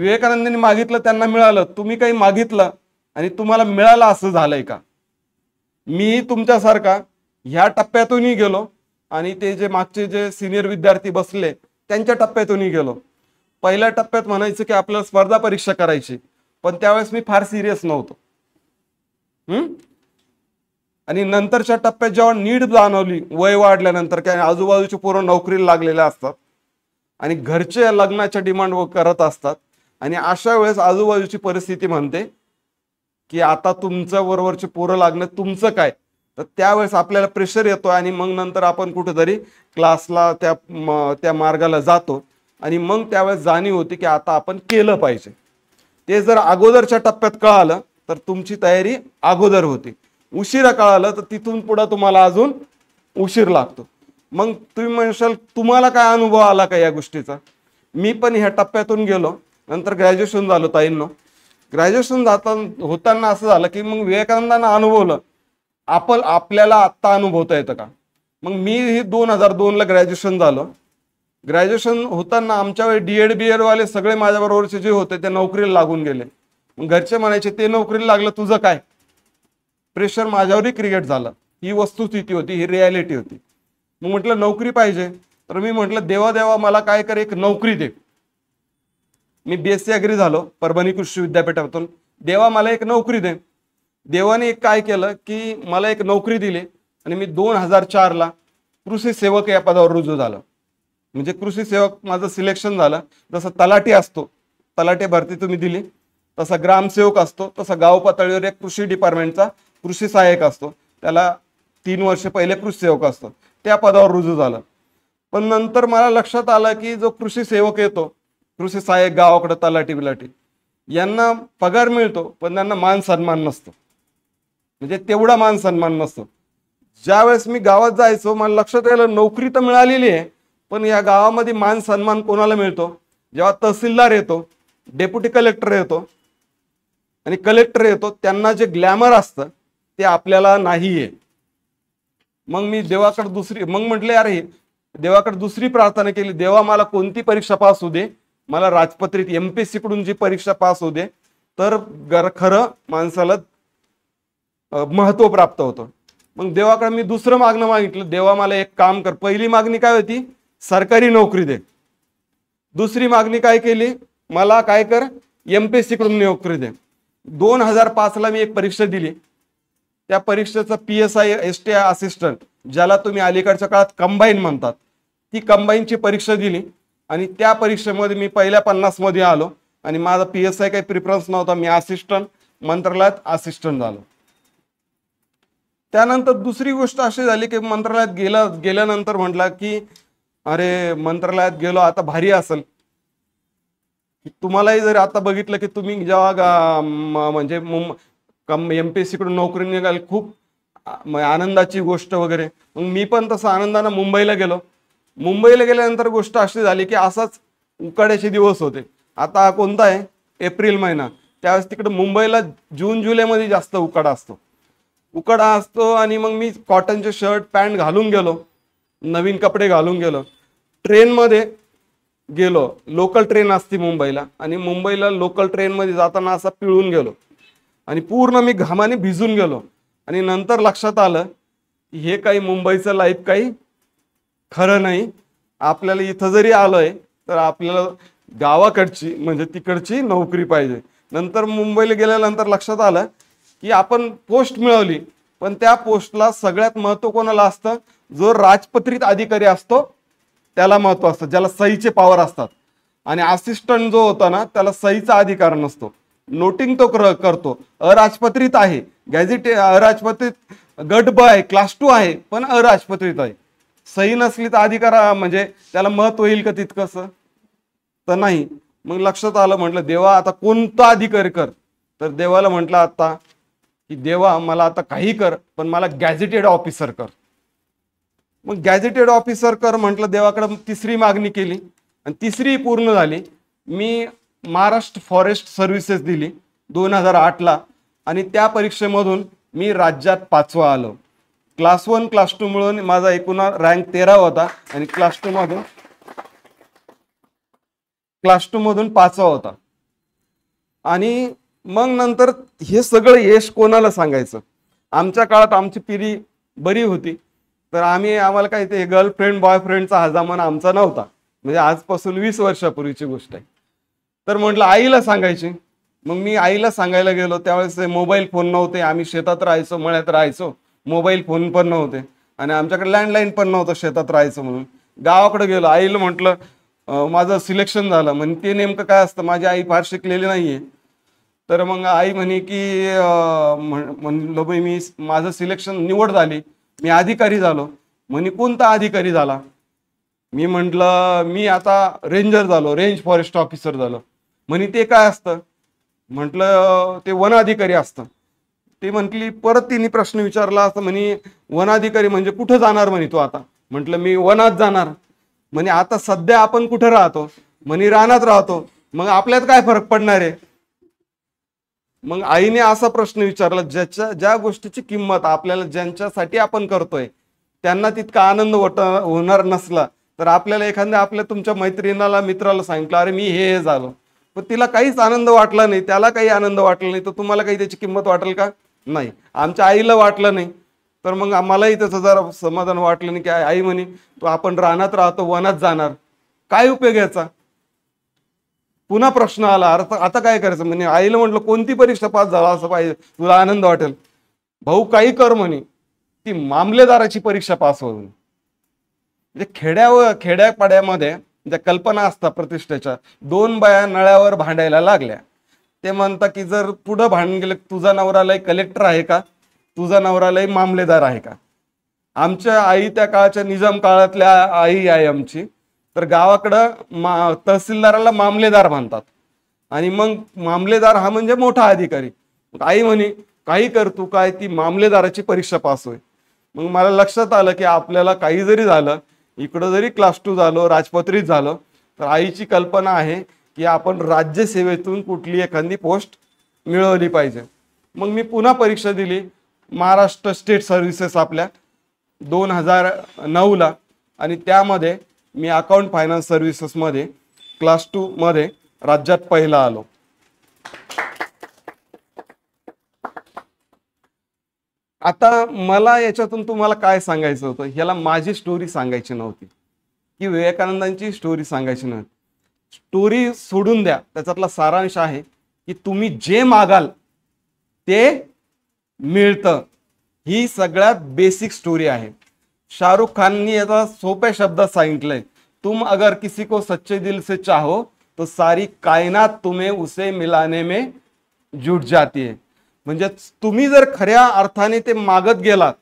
विवेकानंदांनी मागितलं त्यांना मिळालं तुम्ही काही मागितलं आणि तुम्हाला मिळालं असं झालंय का मी तुमच्यासारखा ह्या टप्प्यातूनही गेलो आणि ते जे मागचे जे सिनियर विद्यार्थी बसले त्यांच्या टप्प्यातूनही गेलो पहिल्या टप्प्यात म्हणायचं की आपल्याला स्पर्धा परीक्षा करायची पण त्यावेळेस मी फार सिरियस नव्हतो हम्म आणि नंतरच्या टप्प्यात जेव्हा नीड जाणवली वय वाढल्यानंतर काय आजूबाजूचे पूर्ण नोकरीला लागलेल्या असतात आणि घरचे लग्नाच्या डिमांड करत असतात आणि अशा वेळेस आजूबाजूची परिस्थिती म्हणते की आता तुमच्या बरोबरचे पोरं लागणं तुमचं काय तर त्यावेळेस आपल्याला प्रेशर येतो आणि मग नंतर आपण कुठेतरी क्लासला त्या त्या मार्गाला जातो आणि मग त्यावेळेस जाणीव होती की आता आपण केलं पाहिजे ते जर अगोदरच्या टप्प्यात कळालं तर तुमची तयारी अगोदर होती उशिरा कळालं तर तिथून पुढं तुम्हाला अजून उशीर लागतो मग तुम्ही म्हणशाल तुम्हाला काय अनुभव आला का या गोष्टीचा मी पण ह्या टप्प्यातून गेलो नंतर ग्रॅज्युएशन झालो ताईंनो ग्रॅज्युएशन जाता होताना असं झालं की मग विवेकानंदांना अनुभवलं आपण आपल्याला आत्ता अनुभवता येतं का मग मी हे दोन हजार दोनला ग्रॅज्युएशन झालं ग्रॅज्युएशन होताना आमच्या वेळी डी एड बी एडवाले सगळे माझ्याबरोबरचे जे होते ते नोकरीला लागून गेले मग घरचे म्हणायचे ते नोकरीला लागलं तुझं काय प्रेशर माझ्यावरही क्रिएट झालं ही वस्तुस्थिती होती ही रियालिटी होती मग म्हटलं नोकरी पाहिजे तर मी म्हटलं देवा देवा मला काय कर एक नोकरी दे मी बी एस सी अग्री झालो परभणी कृषी विद्यापीठातून देवा मला एक नोकरी दे देवाने एक काय केलं की मला एक नोकरी दिली आणि मी दोन हजार चारला कृषी सेवक या पदावर रुजू झालं म्हणजे कृषी सेवक माझं सिलेक्शन झालं जसं तलाटी असतो तलाटे भरती तुम्ही दिली तसा ग्रामसेवक असतो तसा गाव पातळीवर एक कृषी डिपार्टमेंटचा कृषी सहाय्यक असतो त्याला तीन वर्ष पहिले कृषी सेवक असतो त्या पदावर रुजू झालं पण नंतर मला लक्षात आलं की जो कृषी सेवक येतो कृषी सहाय्यक गावाकडं तलाटी बिलाटी यांना पगार मिळतो पण त्यांना मान सन्मान नसतो म्हणजे तेवढा मान सन्मान नसतो ज्या वेळेस मी गावात जायचो मला लक्षात यायला नोकरी तर मिळालेली आहे पण या गावामध्ये मान सन्मान कोणाला मिळतो जेव्हा तहसीलदार येतो डेप्युटी कलेक्टर येतो आणि कलेक्टर येतो त्यांना जे ग्लॅमर असतं ते आपल्याला नाही आहे मग मी देवाकडे दुसरी मग म्हटले अरे देवाकडे दुसरी प्रार्थना केली देवा मला कोणती परीक्षा पास होऊ दे मला राजपत्रित एम पी कडून जी परीक्षा पास होऊ दे तर खरं माणसाला महत्व प्राप्त होतं मग देवाकडे मी दुसरं मागणं मागितलं देवा मला एक काम कर पहिली मागणी काय होती सरकारी नोकरी दे दुसरी मागणी काय केली मला काय कर एम पी एस कडून नोकरी दे दोन हजार पाचला मी एक परीक्षा दिली त्या परीक्षेचा P S I S T I assistant ज्याला तुम्ही अलीकडच्या काळात कंबाईन म्हणतात ती कंबाईनची परीक्षा दिली आणि त्या परीक्षेमध्ये मी पहिल्या पन्नासमध्ये आलो आणि माझा पी एस आय काही प्रिफरन्स नव्हता मी असिस्टंट मंत्रालयात असिस्टंट झालो त्यानंतर दुसरी गोष्ट अशी झाली की मंत्रालयात गेला गेल्यानंतर म्हटला की अरे मंत्रालयात गेलो आता भारी असेल तुम्हालाही जर आता बघितलं की तुम्ही जेव्हा म्हणजे मुंबई एम पी एस सीकडून नोकरी निघाल खूप आनंदाची गोष्ट वगैरे मग मी पण तसं आनंदानं मुंबईला गेलो मुंबईला गेल्यानंतर गोष्ट अशी झाली की असाच उकाड्याचे दिवस होते आता कोणता आहे एप्रिल महिना त्यावेळेस तिकडे मुंबईला जून जुलैमध्ये जास्त उकाडा असतो उकडा असतो आणि मग मी कॉटनचे शर्ट पॅन्ट घालून गेलो नवीन कपडे घालून गेलो ट्रेनमध्ये गेलो लोकल ट्रेन असते मुंबईला आणि मुंबईला लोकल ट्रेनमध्ये जाताना असा पिळून गेलो आणि पूर्ण मी घामाने भिजून गेलो आणि नंतर लक्षात आलं हे काही मुंबईचं लाईफ काही खरं नाही आपल्याला इथं जरी आलोय तर आपल्याला गावाकडची म्हणजे तिकडची नोकरी पाहिजे नंतर मुंबईला गेल्यानंतर लक्षात आलं की आपण पोस्ट मिळवली पण त्या पोस्टला सगळ्यात महत्व कोणाला असतं जो राजपत्रित अधिकारी असतो त्याला महत्व असतं ज्याला सहीचे पॉवर असतात आणि असिस्टंट जो होता ना त्याला सहीचा अधिकार नसतो नोटिंग तो करतो अराजपत्रित आहे गॅझेटे अराजपत्रित गट ब आहे क्लास टू आहे पण अराजपत्रित आहे सही नसली तर अधिकार म्हणजे त्याला महत्व येईल का तितकसं तर नाही मग लक्षात आलं म्हटलं देवा आता कोणता अधिकारी कर तर देवाला म्हटलं आता की देवा मला आता काही कर पण मला गॅजेटेड ऑफिसर कर मग गॅजेटेड ऑफिसर कर म्हटलं देवाकडे तिसरी मागणी केली आणि तिसरी पूर्ण झाली मी महाराष्ट्र फॉरेस्ट सर्व्हिसेस दिली दोन हजार आठला आणि त्या परीक्षेमधून मी राज्यात पाचवा आलो क्लास वन क्लास टू मिळून माझा एकूण रँक तेरा होता आणि क्लास टू मधून क्लास टू मधून पाचवा होता आणि मग नंतर हे सगळं यश कोणाला सांगायचं आमच्या काळात आमची पिढी बरी होती तर आम्ही आम्हाला काय ते गर्लफ्रेंड बॉयफ्रेंडचा हा हजामान आमचा नव्हता म्हणजे आजपासून वीस वर्षापूर्वीची गोष्ट आहे तर म्हटलं आईला सांगायची मग मी आईला सांगायला गेलो त्यावेळेस मोबाईल फोन नव्हते आम्ही शेतात राहायचो मळ्यात राहायचो मोबाईल फोन पण नव्हते आणि आमच्याकडे लँडलाईन पण नव्हतं शेतात राहायचं म्हणून गावाकडे गेलो आईला म्हटलं माझं सिलेक्शन झालं म्हणजे ते नेमकं काय असतं माझी आई फार शिकलेली नाहीये तर मग आई म्हणे की म्हणलो बाई मी माझं सिलेक्शन निवड झाली मी अधिकारी झालो म्हणे कोणता अधिकारी झाला मी म्हटलं मी आता रेंजर झालो रेंज फॉरेस्ट ऑफिसर झालो म्हणे ते काय असतं म्हटलं ते वन अधिकारी असतं ते म्हटली परत तिने प्रश्न विचारला असं म्हणे वनाधिकारी म्हणजे कुठं जाणार म्हणे तू आता म्हटलं मी वनात जाणार म्हणे आता सध्या आपण कुठं राहतो म्हणे रानात राहतो मग आपल्यात काय फरक पडणार आहे मग आईने असा प्रश्न विचारला ज्याच्या ज्या गोष्टीची किंमत आपल्याला ज्यांच्यासाठी आपण करतोय त्यांना तितका आनंद होत होणार नसला तर आपल्याला एखाद्या आपल्या तुमच्या मैत्रिणीला मित्राला सांगितलं अरे मी हे हे झालो पण तिला काहीच आनंद वाटला नाही त्याला काही आनंद वाटला नाही तर तुम्हाला काही त्याची किंमत वाटेल का नाही आमच्या आईला वाटलं नाही तर मग आम्हालाही त्याचं जरा समाधान वाटलं नाही की आई म्हणे तो आपण रानात राहतो वनात जाणार काय उपयोग याचा पुन्हा प्रश्न आला अर्थ आता काय करायचं म्हणजे आईला म्हटलं कोणती परीक्षा पास झाला असं पाहिजे तुला आनंद वाटेल भाऊ काही कर म्हणे ती मामलेदाराची परीक्षा पास होऊन म्हणजे खेड्या खेड्यापाड्यामध्ये ज्या कल्पना असतात प्रतिष्ठेच्या दोन बाया नळ्यावर भांडायला लागल्या ते म्हणतात की जर पुढं भांड गेलं तुझा नवरालय कलेक्टर आहे का तुझा नवरालय मामलेदार आहे का आमच्या आई त्या काळाच्या निजाम काळातल्या आई आहे आमची तर गावाकडं मा तहसीलदाराला मामलेदार म्हणतात आणि मग मामलेदार हा म्हणजे मोठा अधिकारी आई म्हणे काही करतो काय ती मामलेदाराची परीक्षा पास होय मग मला लक्षात आलं की आपल्याला काही जरी झालं इकडं जरी क्लास टू झालो राजपत्रित झालं तर आईची कल्पना आहे की आपण राज्यसेवेतून कुठली एखादी पोस्ट मिळवली पाहिजे मग मी पुन्हा परीक्षा दिली महाराष्ट्र स्टेट सर्व्हिसेस आपल्या दोन हजार नऊला आणि त्यामध्ये मी अकाउंट फायनान्स सर्व्हिसेसमध्ये क्लास मध्ये राज्यात पहिला आलो आता मला याच्यातून तुम्हाला काय सांगायचं होतं ह्याला माझी स्टोरी सांगायची नव्हती की विवेकानंदांची स्टोरी सांगायची नव्हती स्टोरी सोडून द्या त्याच्यातला सारांश आहे की तुम्ही जे मागाल ते मिळतं ही सगळ्यात बेसिक स्टोरी आहे शाहरुख खाननी याचा सोप्या शब्दात सांगितलंय तुम अगर किसी को सच्चे दिल से चाहो तो सारी कायनात तुम्हें उसे मिलाने में जुट जाती है म्हणजे तुम्ही जर खऱ्या अर्थाने ते मागत गेलात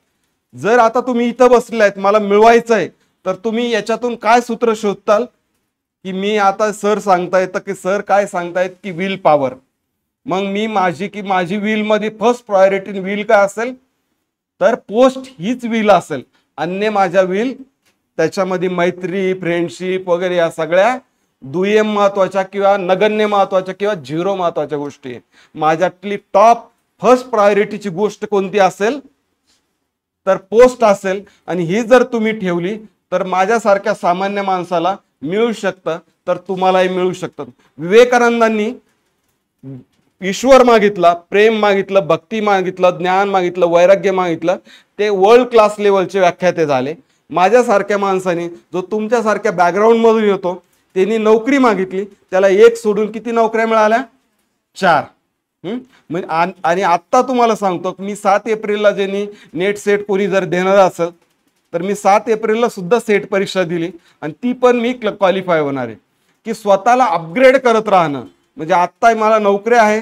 जर आता तुम्ही इथं बसले आहेत मला मिळवायचं आहे तर तुम्ही याच्यातून काय सूत्र शोधताल की मी आता सर सांगतायत की सर काय सांगतायत की विल पॉवर मग मी माझी की माझी विलमध्ये फर्स्ट प्रायोरिटी विल काय असेल तर पोस्ट हीच विल असेल अन्य माझ्या होईल त्याच्यामध्ये मैत्री फ्रेंडशिप वगैरे या सगळ्या दुय्यम महत्वाच्या किंवा नगण्य महत्वाच्या किंवा झिरो महत्वाच्या गोष्टी माझ्यातली टॉप फर्स्ट प्रायोरिटीची गोष्ट कोणती असेल तर पोस्ट असेल आणि ही जर तुम्ही ठेवली तर माझ्यासारख्या सामान्य माणसाला मिळू शकतं तर तुम्हालाही मिळू शकतं विवेकानंदांनी ईश्वर मागितला प्रेम मागितलं भक्ती मागितलं ज्ञान मागितलं वैराग्य मागितलं ते वर्ल्ड क्लास लेवलचे व्याख्याते झाले माझ्यासारख्या माणसाने जो तुमच्यासारख्या बॅकग्राऊंडमधून येतो त्यांनी नोकरी मागितली त्याला एक सोडून किती नोकऱ्या मिळाल्या चार म्हणजे आणि आत्ता तुम्हाला सांगतो मी सात एप्रिलला ज्यांनी नेट सेट कोणी जर देणार असेल तर मी सात एप्रिलला सुद्धा सेट परीक्षा दिली आणि ती पण मी क्वालिफाय होणार आहे की स्वतःला अपग्रेड करत राहणं म्हणजे आत्ता मला नोकऱ्या आहे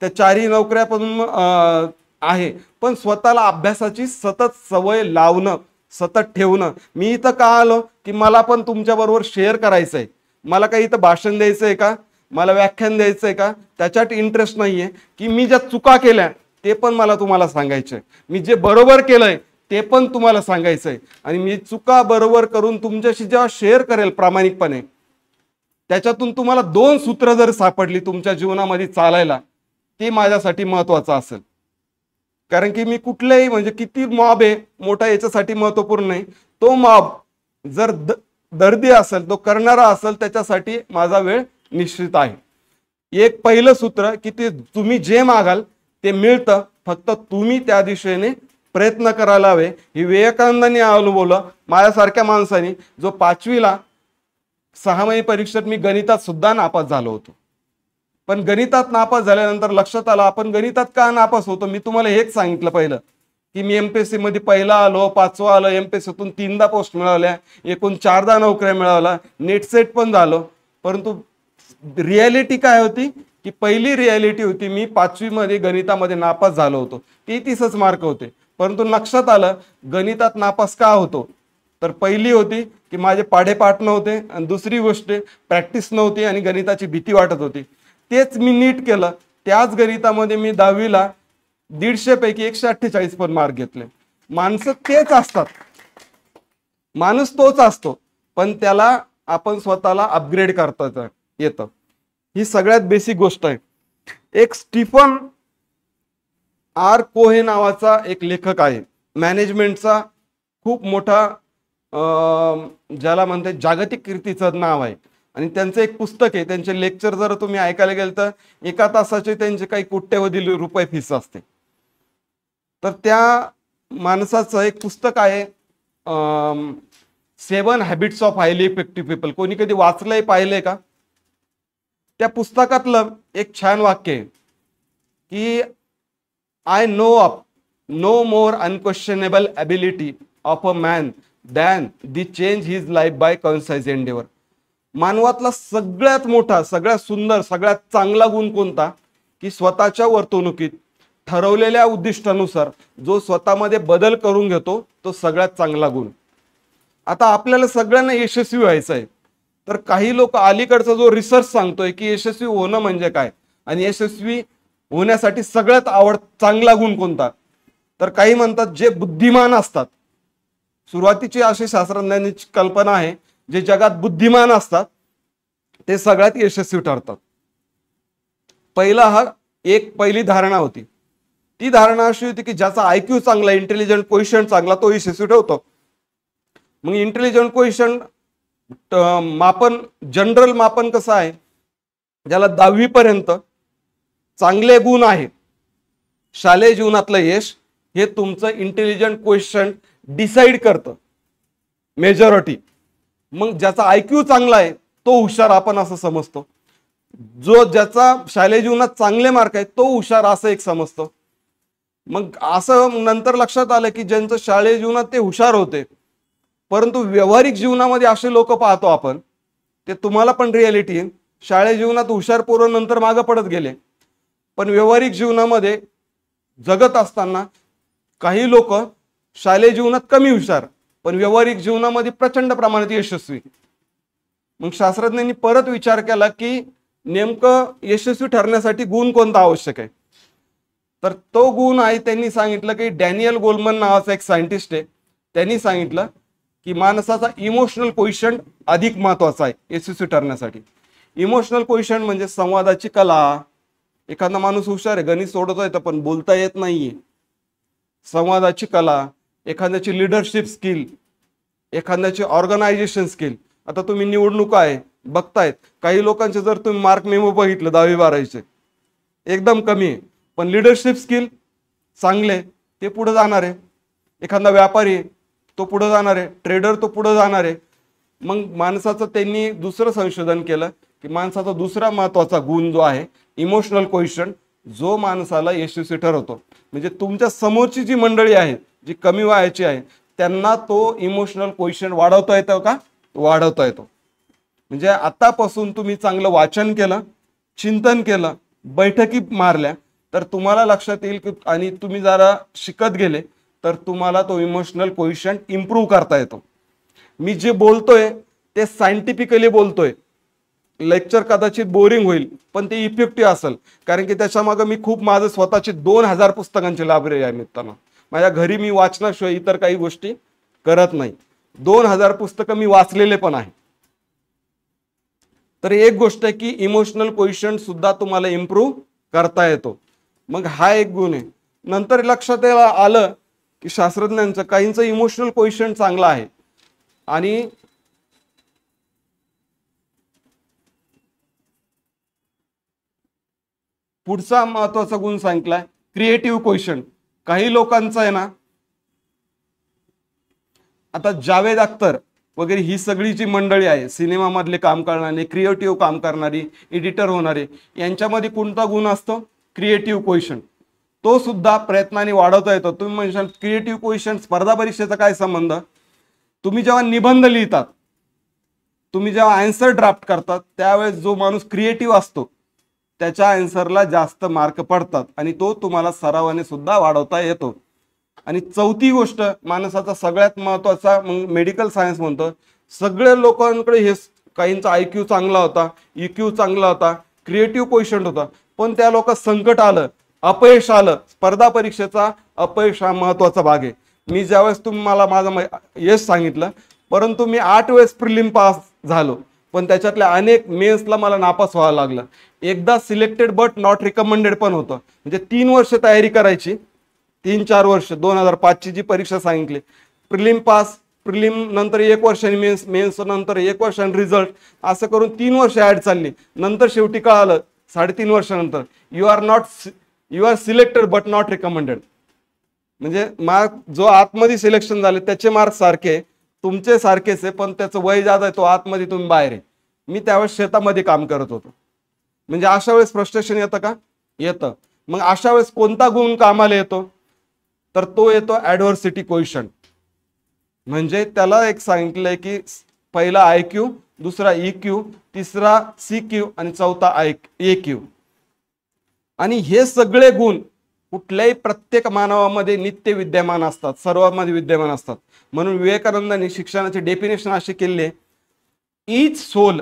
त्या चारही नोकऱ्यापासून आहे पण स्वतःला अभ्यासाची सतत सवय लावणं सतत ठेवणं मी इथं का आलो की मला पण तुमच्याबरोबर शेअर करायचं आहे मला काही इथं भाषण द्यायचं आहे का मला व्याख्यान द्यायचं आहे का त्याच्यात इंटरेस्ट नाही आहे की मी ज्या चुका केल्या ते पण मला तुम्हाला सांगायचं आहे मी जे बरोबर केलं आहे ते पण तुम्हाला सांगायचं आहे आणि मी चुका बरोबर करून तुमच्याशी जेव्हा शेअर करेल प्रामाणिकपणे त्याच्यातून तुम्हाला दोन सूत्र जर सापडली तुमच्या जीवनामध्ये चालायला ते माझ्यासाठी महत्वाचं असेल कारण की मी कुठलंही म्हणजे किती मॉब आहे मोठा याच्यासाठी महत्वपूर्ण नाही तो मॉब जर द दर्दी असेल तो करणारा असेल त्याच्यासाठी माझा वेळ निश्चित आहे एक पहिलं सूत्र की ते तुम्ही जे मागाल ते मिळतं फक्त तुम्ही त्या दिशेने प्रयत्न करायला हवे हे विवेकानंदांनी अनुभवलं माझ्यासारख्या माणसाने जो पाचवीला सहामाही परीक्षेत मी गणितात सुद्धा नापास झालो होतो पण गणितात नापास झाल्यानंतर लक्षात आलं आपण गणितात का नापास होतो मी तुम्हाला हेच सांगितलं पहिलं की मी एमपीएससी मध्ये पहिला आलो पाचवा आलो सीतून तीनदा पोस्ट मिळवल्या एकूण चारदा नोकऱ्या मिळवल्या नेटसेट पण झालो परंतु रिॲलिटी काय होती की पहिली रिॲलिटी होती मी पाचवीमध्ये गणितामध्ये नापास झालो होतो तीसच मार्क होते परंतु लक्षात आलं गणितात नापास का होतो तर पहिली होती की माझे पाढेपाठ नव्हते आणि दुसरी गोष्ट प्रॅक्टिस नव्हती आणि गणिताची भीती वाटत होती तेच मी नीट केलं त्याच गणितामध्ये मी दहावीला दीडशेपैकी एकशे अठ्ठेचाळीस पण मार्क घेतले माणसं तेच असतात माणूस तोच असतो पण त्याला आपण स्वतःला अपग्रेड करता येतं ही सगळ्यात बेसिक गोष्ट आहे एक स्टीफन आर कोहे नावाचा एक लेखक आहे मॅनेजमेंटचा खूप मोठा ज्याला म्हणते जागतिक कीर्तीचं नाव आहे आणि त्यांचं एक पुस्तक आहे त्यांचे लेक्चर जर तुम्ही ऐकायला गेलं तर एका तासाचे त्यांचे काही कोट्यवधी रुपये फीस असते तर त्या माणसाचं एक पुस्तक आहे seven habits of highly effective people कोणी कधी वाचलंय पाहिलंय का त्या पुस्तकातलं एक छान वाक्य आहे की I know of no more unquestionable ability of a man than the change his life by conscious endeavour मानवातला सगळ्यात मोठा सगळ्यात सुंदर सगळ्यात चांगला गुण कोणता की स्वतःच्या वर्तणुकीत ठरवलेल्या उद्दिष्टानुसार जो स्वतःमध्ये बदल करून घेतो तो सगळ्यात चांगला गुण आता आपल्याला सगळ्यांना यशस्वी व्हायचं आहे तर काही लोक अलीकडचा जो रिसर्च सांगतोय की यशस्वी होणं म्हणजे काय आणि यशस्वी होण्यासाठी सगळ्यात आवड चांगला गुण कोणता तर काही म्हणतात जे बुद्धिमान असतात सुरुवातीची अशी शास्त्रज्ञांची कल्पना आहे जे जगात बुद्धिमान असतात ते सगळ्यात यशस्वी ठरतात पहिला हा एक पहिली धारणा होती ती धारणा अशी होती की ज्याचा आयक्यू चांगला इंटेलिजंट क्वेश्चन चांगला तो यशस्वी ठेवतो मग इंटेलिजंट क्वेश्चन मापन जनरल मापन कसं आहे ज्याला दहावीपर्यंत चांगले गुण आहेत शालेय जीवनातलं यश हे तुमचं इंटेलिजंट क्वेश्चन डिसाईड करतं मेजॉरिटी मग ज्याचा आयक्यू चांगला आहे तो हुशार आपण असं समजतो जो ज्याचा शालेय जीवनात चांगले मार्क आहेत तो हुशार असं एक समजतो मग असं नंतर लक्षात आलं की ज्यांचं शालेय जीवनात ते हुशार होते परंतु व्यावहारिक जीवनामध्ये असे लोक पाहतो आपण ते तुम्हाला पण रिॲलिटी शाळे जीवनात हुशार पूर्व नंतर मागं पडत गेले पण व्यावहारिक जीवनामध्ये जगत असताना काही लोक शालेय जीवनात कमी हुशार पण व्यावहारिक जीवनामध्ये प्रचंड प्रमाणात यशस्वी मग शास्त्रज्ञांनी परत विचार केला की नेमकं यशस्वी ठरण्यासाठी गुण कोणता आवश्यक आहे तर तो गुण आहे त्यांनी सांगितलं की डॅनियल गोलमन नावाचा एक सायंटिस्ट आहे त्यांनी सांगितलं की माणसाचा इमोशनल पोझिशन अधिक महत्वाचा आहे यशस्वी ठरण्यासाठी इमोशनल क्वेश्चन म्हणजे संवादाची कला एखादा माणूस हुशार आहे गणित सोडवता येतं पण बोलता येत नाहीये संवादाची कला एखाद्याची लिडरशिप स्किल एखाद्याची ऑर्गनायझेशन स्किल आता तुम्ही निवडणूक आहे बघतायत काही लोकांचे जर तुम्ही मार्क मेमो बघितलं दहावी बारावीचे एकदम कमी आहे पण लिडरशिप स्किल चांगले ते पुढे जाणार आहे एखादा व्यापारी तो पुढे जाणार आहे ट्रेडर तो पुढे जाणार आहे मग माणसाचं त्यांनी दुसरं संशोधन केलं की माणसाचा दुसरा महत्त्वाचा गुण जो आहे इमोशनल क्वेश्चन जो माणसाला यशस्वी ठरवतो म्हणजे तुमच्या समोरची जी मंडळी आहेत जी कमी व्हायची आहे त्यांना तो इमोशनल क्वेश्चन वाढवता येतो का वाढवता येतो म्हणजे आतापासून तुम्ही चांगलं वाचन केलं चिंतन केलं बैठकी मारल्या तर तुम्हाला लक्षात येईल की आणि तुम्ही जरा शिकत गेले तर तुम्हाला तो इमोशनल पोझिशन इम्प्रूव्ह करता येतो मी जे बोलतोय ते सायंटिफिकली बोलतोय लेक्चर कदाचित बोरिंग होईल पण ते इफेक्टिव्ह असेल कारण की त्याच्यामागं मी खूप माझं स्वतःची दोन हजार पुस्तकांची लायब्ररी आहे मित्रांना माझ्या घरी मी वाचनाशिवाय इतर काही गोष्टी करत नाही दोन हजार पुस्तकं मी वाचलेले पण आहे तर एक गोष्ट आहे की इमोशनल क्वेश्चन सुद्धा तुम्हाला इम्प्रूव्ह करता येतो मग हा एक गुण आहे नंतर लक्षात आलं की शास्त्रज्ञांचं काहींचं इमोशनल क्वेश्चन चांगला आहे आणि पुढचा महत्वाचा गुण सांगितलाय क्रिएटिव्ह क्वेश्चन काही लोकांचं आहे ना आता जावेद अख्तर वगैरे ही सगळी जी मंडळी आहे सिनेमामधले काम करणारे क्रिएटिव्ह काम करणारी एडिटर होणारे यांच्यामध्ये कोणता गुण असतो क्रिएटिव्ह क्वेश्चन तो सुद्धा प्रयत्नाने वाढवता येतो तुम्ही म्हणशाल क्रिएटिव्ह क्वेश्चन स्पर्धा परीक्षेचा काय संबंध तुम्ही जेव्हा निबंध लिहितात तुम्ही जेव्हा आन्सर ड्राफ्ट करतात त्यावेळेस जो माणूस क्रिएटिव्ह असतो त्याच्या आन्सरला जास्त मार्क पडतात आणि तो तुम्हाला सरावाने सुद्धा वाढवता येतो आणि चौथी गोष्ट माणसाचा सगळ्यात महत्वाचा मग मेडिकल सायन्स म्हणतो सगळ्या लोकांकडे हे काहींचा आय क्यू चांगला होता इक्यू e चांगला होता क्रिएटिव्ह क्वेश्चन होता पण त्या लोक संकट आलं अपयश आलं स्पर्धा परीक्षेचा अपयश हा महत्वाचा भाग आहे मी ज्यावेळेस तुम्हाला माझं यश सांगितलं परंतु मी आठ वेळेस प्रिलिम पास झालो पण त्याच्यातल्या अनेक मेन्सला मला नापास व्हावं लागलं एकदा सिलेक्टेड बट नॉट रिकमेंडेड पण होतं म्हणजे तीन वर्ष तयारी करायची तीन चार वर्ष दोन हजार पाचची जी परीक्षा सांगितली प्रिलिम पास प्रिलिम नंतर एक वर्षाने मेन्स मेन्स नंतर एक वर्षाने रिझल्ट असं करून तीन वर्ष ॲड चालली नंतर शेवटी कळालं साडेतीन वर्षानंतर you are not you are selected but not recommended म्हणजे मार्क जो आतमध्ये सिलेक्शन झाले त्याचे मार्क सारखे तुमचे सारखेच आहे पण त्याचं वय जादा आहे तो आतमध्ये तुम्ही बाहेर आहे मी त्यावेळेस शेतामध्ये काम करत होतो म्हणजे अशा वेळेस फ्रस्ट्रेशन येतं का येतं मग अशा वेळेस कोणता गुण कामाला येतो तर तो येतो ऍडव्हर्सिटी क्वेश्चन म्हणजे त्याला एक सांगितलंय की पहिला आय क्यू दुसरा ई e क्यू तिसरा सी क्यू आणि चौथा आय ए क्यू आणि हे सगळे गुण कुठल्याही प्रत्येक मानवामध्ये नित्य विद्यमान असतात सर्वांमध्ये विद्यमान असतात म्हणून विवेकानंदांनी शिक्षणाचे डेफिनेशन असे केले is soul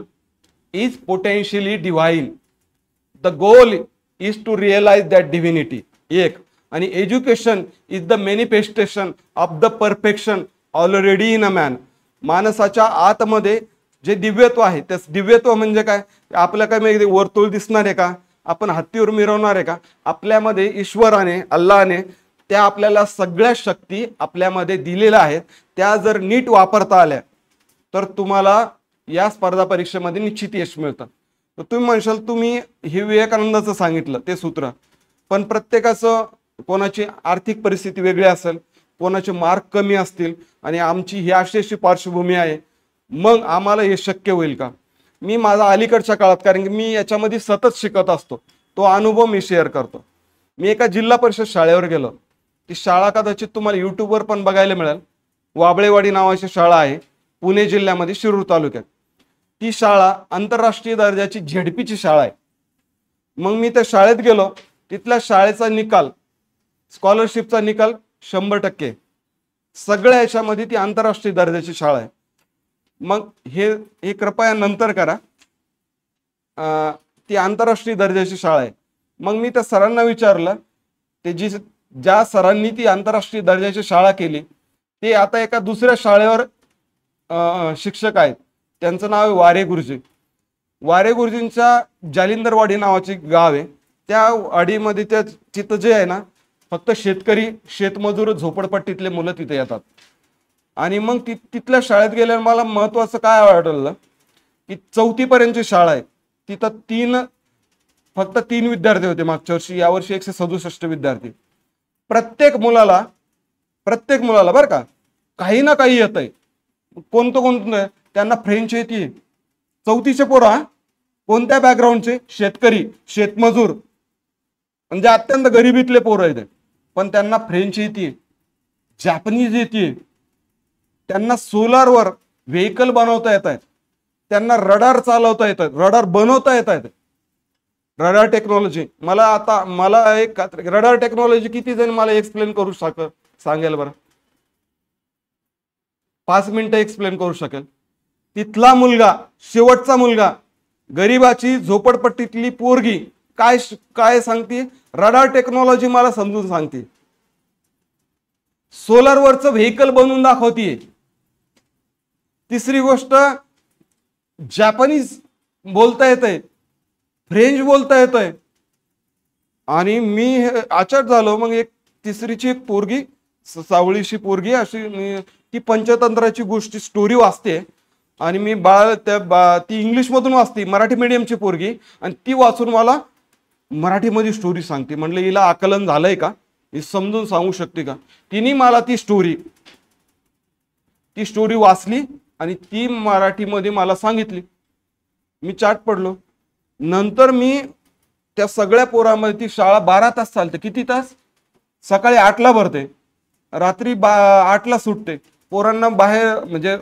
is potentially divine the goal is to realise that divinity एक आणि education is the manifestation of the perfection already in a man माणसाच्या आतमध्ये जे दिव्यत्व आहे त्याच दिव्यत्व म्हणजे काय आपलं काय माहिती वर्तुळ दिसणार आहे का आपण हत्तीवर मिरवणार आहे का आपल्यामध्ये ईश्वराने अल्लाने त्या आपल्याला सगळ्या शक्ती आपल्यामध्ये दिलेल्या आहेत त्या जर नीट वापरता आल्या तर तुम्हाला या स्पर्धा परीक्षेमध्ये निश्चित यश मिळतं तर तुम्ही म्हणशाल तुम्ही हे विवेकानंदाचं सांगितलं ते सूत्र पण प्रत्येकाचं कोणाची आर्थिक परिस्थिती वेगळी असेल कोणाचे मार्क कमी असतील आणि आमची ही अशी अशी पार्श्वभूमी आहे मग आम्हाला हे शक्य होईल का मी माझा अलीकडच्या काळात कारण की मी याच्यामध्ये सतत शिकत असतो तो अनुभव मी शेअर करतो मी एका जिल्हा परिषद शाळेवर गेलो ती शाळा कदाचित तुम्हाला यूट्यूबवर पण बघायला मिळेल वाबळेवाडी नावाची शाळा आहे पुणे जिल्ह्यामध्ये शिरूर तालुक्यात ती शाळा आंतरराष्ट्रीय दर्जाची झेडपीची शाळा आहे मग मी त्या शाळेत गेलो तिथल्या शाळेचा निकाल स्कॉलरशिपचा निकाल शंभर टक्के सगळ्या याच्यामध्ये ती आंतरराष्ट्रीय दर्जाची शाळा आहे मग हे हे कृपया नंतर करा ती आंतरराष्ट्रीय दर्जाची शाळा आहे मग मी त्या सरांना विचारलं ते जी ज्या सरांनी ती आंतरराष्ट्रीय दर्जाची शाळा केली ते आता एका दुसऱ्या शाळेवर शिक्षक आहेत त्यांचं नाव आहे वारे गुरुजी वारे गुरुजींच्या जालिंदरवाडी नावाची गाव आहे त्या वाडीमध्ये त्या तिथं जे आहे ना फक्त शेतकरी शेतमजूर झोपडपट्टीतले मुलं तिथे येतात आणि मग ति तिथल्या शाळेत गेल्यावर मला महत्वाचं काय वाटलं की चौथीपर्यंतची शाळा आहे तिथं तीन फक्त तीन विद्यार्थी होते मागच्या वर्षी यावर्षी एकशे सदुसष्ट विद्यार्थी प्रत्येक मुलाला प्रत्येक मुलाला बरं का काही ना काही येत आहे कोणतं कोणतं त्यांना फ्रेंच येते चौथीचे पोरा कोणत्या बॅकग्राऊंडचे शेतकरी शेतमजूर म्हणजे अत्यंत गरिबीतले पोरं आहेत पण त्यांना फ्रेंच येते जॅपनीज येते त्यांना सोलारवर व्हेकल बनवता येत आहेत त्यांना रडार चालवता येतात रडार बनवता येत आहेत रडार टेक्नॉलॉजी मला आता मला एक रडार टेक्नॉलॉजी किती जण मला एक्सप्लेन करू शक सांगेल बरं पाच मिनिटं एक्सप्लेन करू शकेल तिथला मुलगा शेवटचा मुलगा गरीबाची झोपडपट्टीतली पोरगी काय काय सांगते रडार टेक्नॉलॉजी मला समजून सांगते सोलरवरचं व्हेकल बनवून दाखवते तिसरी गोष्ट जॅपनीज बोलता येत आहे फ्रेंच बोलता येत आहे आणि मी आचार झालो मग एक तिसरीची एक पोरगी सावळीशी पोरगी अशी ती पंचतंत्राची गोष्टी स्टोरी वाचते आणि मी बाळ त्या बा ती इंग्लिशमधून वाचते मराठी मीडियमची पोरगी आणि ती वाचून मला मराठीमध्ये स्टोरी सांगते म्हटलं हिला आकलन झालंय का हे समजून सांगू शकते का तिने मला ती स्टोरी ती स्टोरी वाचली आणि ती मराठीमध्ये मला सांगितली मी चाट पडलो नंतर मी त्या सगळ्या पोरामध्ये ती शाळा बारा तास चालते किती तास सकाळी आठला भरते रात्री बा आठला सुटते पोरांना बाहेर म्हणजे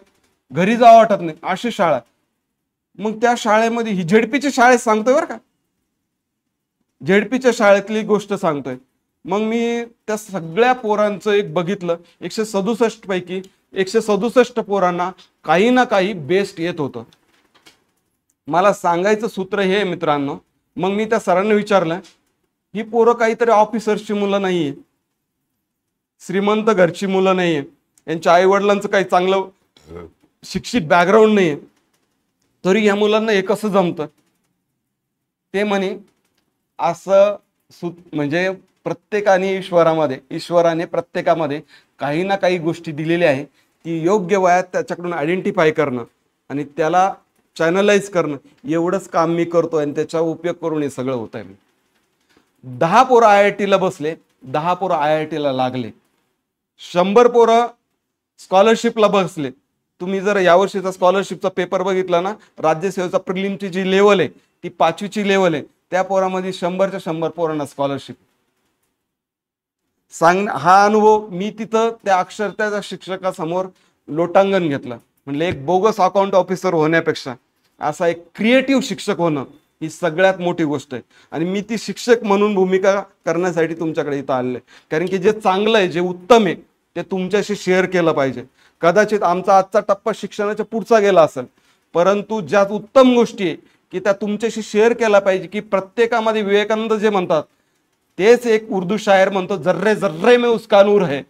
घरी जावं वाटत नाही अशी शाळा मग त्या शाळेमध्ये ही झेडपीची शाळेत सांगतोय बरं का झेडपीच्या शाळेतली गोष्ट सांगतोय मग मी त्या सगळ्या पोरांचं एक बघितलं एकशे सदुसष्ट पैकी एकशे सदुसष्ट पोरांना काही ना काही बेस्ट येत होतं मला सांगायचं सूत्र हे मित्रांनो मग मी त्या सरांनी विचारलं ही पोरं काहीतरी ऑफिसर्सची मुलं नाहीये श्रीमंत घरची मुलं नाहीये यांच्या आई वडिलांचं काही चांगलं शिक्षित बॅकग्राऊंड नाही आहे तरी या मुलांना हे कसं जमतं ते म्हणे असं सु म्हणजे प्रत्येकाने ईश्वरामध्ये ईश्वराने प्रत्येकामध्ये काही ना काही गोष्टी दिलेल्या आहे ती योग्य वयात त्याच्याकडून आयडेंटिफाय करणं आणि त्याला चॅनलाइज करणं एवढंच काम मी करतो आणि त्याचा उपयोग करून हे सगळं होत आहे मी दहा पोरं आय आय टीला बसले दहा पोरं आय आय टीला लागले शंभर पोरं स्कॉलरशिपला बसले तुम्ही जर यावर्षीचा स्कॉलरशिपचा पेपर बघितला ना राज्यसेवेचा प्रिलिमची जी लेवल आहे ती पाचवीची लेवल आहे त्या पोरामध्ये शंभरच्या शंभर पोरांना स्कॉलरशिप सांग हा अनुभव मी तिथं त्या अक्षरत्याच्या शिक्षकासमोर लोटांगण घेतलं म्हणजे एक बोगस अकाउंट ऑफिसर होण्यापेक्षा असा एक क्रिएटिव्ह शिक्षक होणं ही सगळ्यात मोठी गोष्ट आहे आणि मी ती शिक्षक म्हणून भूमिका करण्यासाठी तुमच्याकडे इथं आलेलं कारण की जे चांगलं आहे जे उत्तम आहे ते तुमच्याशी शेअर केलं पाहिजे कदाचित आमचा आजचा टप्पा शिक्षणाच्या पुढचा गेला असेल परंतु ज्या उत्तम गोष्टी आहे की त्या तुमच्याशी शेअर केला पाहिजे की प्रत्येकामध्ये विवेकानंद जे म्हणतात तेच एक उर्दू शायर म्हणतो जर्रे जर्रे में उसका नूर है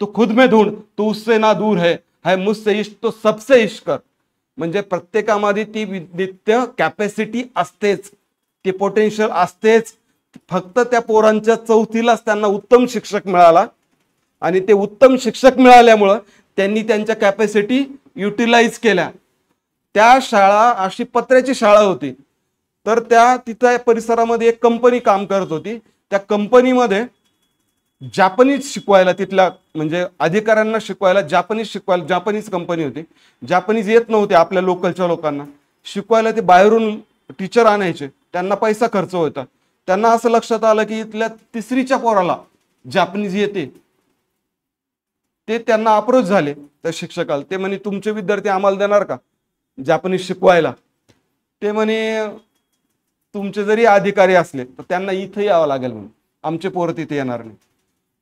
तू खुद मे ढूंढ तू उससे ना दूर है हाय मुझसे इश्क तो सबसे इश्क म्हणजे प्रत्येकामध्ये ती नित्य कॅपॅसिटी असतेच ती पोटेन्शियल असतेच फक्त त्या पोरांच्या चौथीलाच त्यांना उत्तम शिक्षक मिळाला आणि ते उत्तम शिक्षक मिळाल्यामुळं त्यांनी त्यांच्या कॅपॅसिटी युटिलाइज केल्या त्या शाळा अशी पत्र्याची शाळा होती तर त्या तिथं परिसरामध्ये एक कंपनी काम करत होती त्या कंपनीमध्ये जापनीज शिकवायला तिथल्या म्हणजे अधिकाऱ्यांना शिकवायला जापनीज शिकवायला जापनीज कंपनी होती जापनीज येत नव्हते आपल्या लोकलच्या लोकांना शिकवायला ते बाहेरून टीचर आणायचे त्यांना पैसा खर्च होता त्यांना असं लक्षात आलं की इथल्या तिसरीच्या पोराला जापनीज येते ते त्यांना अप्रोच झाले त्या शिक्षकाला ते म्हणे तुमचे विद्यार्थी आम्हाला देणार का जॅपनीज शिकवायला ते म्हणे तुमचे जरी अधिकारी असले तर त्यांना इथं यावं लागेल म्हणून आमचे पोर तिथे येणार नाही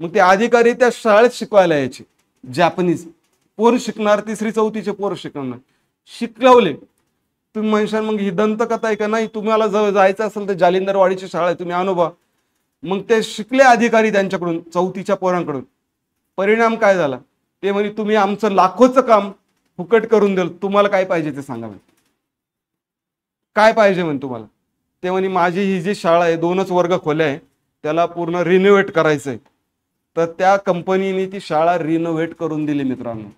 मग ते अधिकारी त्या शाळेत शिकवायला यायचे जॅपनीज पोर शिकणार तिसरी चौथीचे पोर शिकवणार शिकवले तुम्ही म्हणशाल मग ही दंतकथा आहे का नाही तुम्हाला जवळ जायचं असेल तर जालिंदरवाडीची शाळा आहे तुम्ही अनुभव मग ते शिकले अधिकारी त्यांच्याकडून चौथीच्या पोरांकडून परिणाम काय झाला ते म्हणजे तुम्ही आमचं लाखोचं काम फुकट करून दिलं तुम्हाला काय पाहिजे ते सांगा म्हणजे काय पाहिजे म्हण तुम्हाला ते म्हणे माझी ही जी शाळा आहे दोनच वर्ग खोल्या आहे त्याला पूर्ण रिनोव्हेट करायचं आहे तर त्या कंपनीने ती शाळा रिनोव्हेट करून दिली मित्रांनो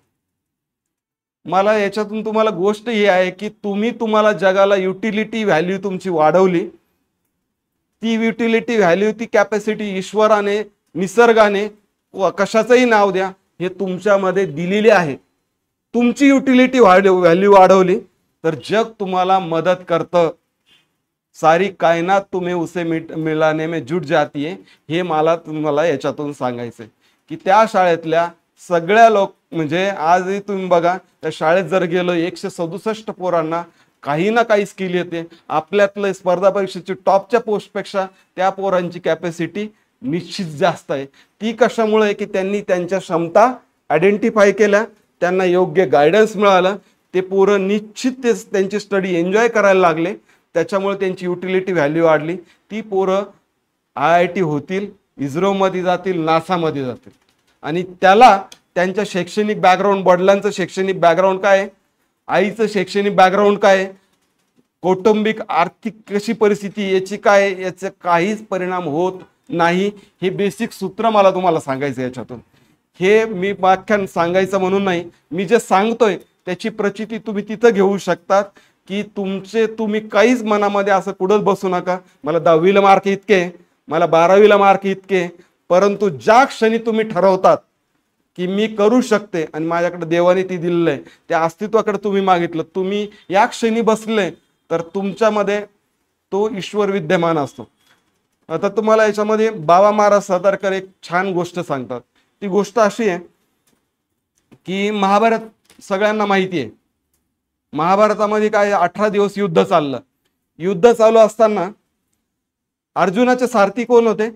मला याच्यातून तुम्हाला गोष्ट ही आहे की तुम्ही तुम्हाला जगाला युटिलिटी व्हॅल्यू तुमची वाढवली ती युटिलिटी व्हॅल्यू ती कॅपॅसिटी ईश्वराने निसर्गाने कशाचंही नाव द्या हे तुमच्यामध्ये दिलेले आहे तुमची युटिलिटी वाढ व्हॅल्यू वाढवली तर जग तुम्हाला मदत करतं सारी कायनात तुम्ही उसे मिट मिळाने में जुट जाती हे मला तुम्हाला याच्यातून सांगायचं की त्या शाळेतल्या सगळ्या लोक म्हणजे आजही तुम्ही बघा त्या शाळेत जर गेलो एकशे सदुसष्ट पोरांना काही ना काही स्किल येते आपल्यातलं स्पर्धा परीक्षेची टॉपच्या पोस्टपेक्षा त्या पोरांची कॅपॅसिटी निश्चित जास्त आहे ती कशामुळे आहे की त्यांनी त्यांच्या क्षमता आयडेंटिफाय केल्या त्यांना योग्य गायडन्स मिळालं ते पोरं निश्चित ते त्यांची स्टडी एन्जॉय करायला लागले त्याच्यामुळे त्यांची युटिलिटी व्हॅल्यू वाढली ती पोरं आय आय टी होतील इस्रोमध्ये जातील नासामध्ये जातील आणि त्याला त्यांच्या शैक्षणिक बॅकग्राऊंड वडिलांचं शैक्षणिक बॅकग्राऊंड काय आहे आईचं शैक्षणिक बॅकग्राऊंड काय कौटुंबिक आर्थिक कशी परिस्थिती याची काय याचे काहीच परिणाम होत नाही हे बेसिक सूत्र मला तुम्हाला सांगायचं याच्यातून हे मी व्याख्यान सांगायचं म्हणून नाही मी जे सांगतोय त्याची प्रचिती तुम्ही तिथं घेऊ शकतात की तुमचे तुम्ही काहीच मनामध्ये असं कुठंच बसू नका मला दहावीला मार्क इतके मला बारावीला मार्क इतके परंतु ज्या क्षणी तुम्ही ठरवतात की मी करू शकते आणि माझ्याकडे देवाने ती दिलेलं आहे त्या अस्तित्वाकडे तुम्ही मागितलं तुम्ही या क्षणी बसले तर तुमच्यामध्ये तो ईश्वर विद्यमान असतो आता तुम्हाला याच्यामध्ये बाबा महाराज सातारकर एक छान गोष्ट सांगतात ती गोष्ट अशी आहे की महाभारत सगळ्यांना माहिती आहे महाभारतामध्ये काय अठरा दिवस युद्ध चाललं युद्ध चालू असताना अर्जुनाचे सारथी कोण होते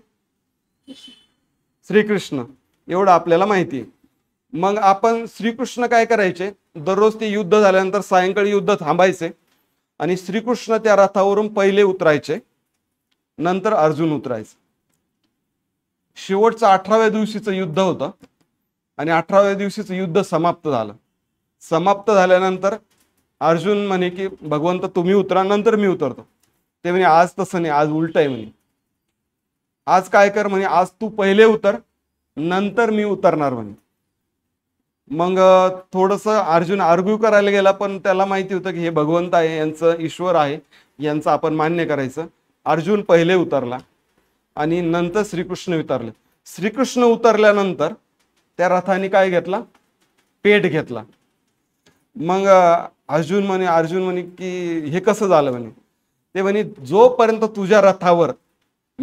श्रीकृष्ण एवढं आपल्याला माहिती आहे मग आपण श्रीकृष्ण काय करायचे दररोज ते युद्ध झाल्यानंतर सायंकाळी युद्ध थांबायचे आणि श्रीकृष्ण त्या रथावरून पहिले उतरायचे नंतर अर्जुन उतरायचं शेवटचं अठराव्या दिवशीच युद्ध होतं आणि अठराव्या दिवशीच युद्ध समाप्त झालं समाप्त झाल्यानंतर अर्जुन म्हणे की भगवंत तुम्ही उतरा नंतर मी उतरतो ते म्हणे आज तसं नाही आज उलट आहे म्हणे आज काय कर म्हणे आज तू पहिले उतर नंतर मी उतरणार म्हणे मग थोडस अर्जुन आर्ग्यू करायला गेला पण त्याला माहिती होतं की हे भगवंत आहे यांचं ईश्वर आहे यांचं आपण मान्य करायचं अर्जुन पहिले उतरला आणि नंतर श्रीकृष्ण उतरले श्रीकृष्ण उतरल्यानंतर त्या रथाने काय घेतला पेट घेतला मग अर्जुन म्हणे अर्जुन म्हणे की हे कसं झालं म्हणे ते म्हणे जोपर्यंत तुझ्या रथावर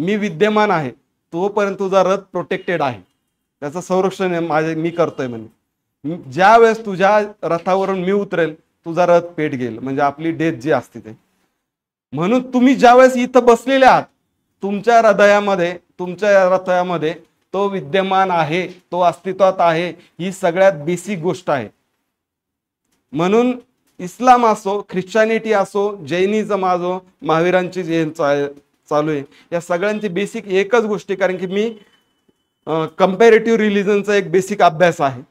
मी विद्यमान आहे तोपर्यंत तुझा रथ प्रोटेक्टेड आहे त्याचं संरक्षण माझे मी करतोय म्हणे ज्या वेळेस तुझ्या रथावरून मी उतरेल तुझा रथ पेट घेईल म्हणजे आपली डेथ जी असते ते म्हणून तुम्ही ज्यावेळेस इथं बसलेले आहात तुमच्या हृदयामध्ये तुमच्या हृदयामध्ये तो विद्यमान आहे तो अस्तित्वात आहे ही सगळ्यात बेसिक गोष्ट आहे म्हणून इस्लाम असो ख्रिश्चॅनिटी असो जैनिझम असो महावीरांची जे चालू आहे या सगळ्यांची बेसिक एकच गोष्टी कारण की मी कम्पॅरेटिव्ह रिलिजनचा एक बेसिक अभ्यास आहे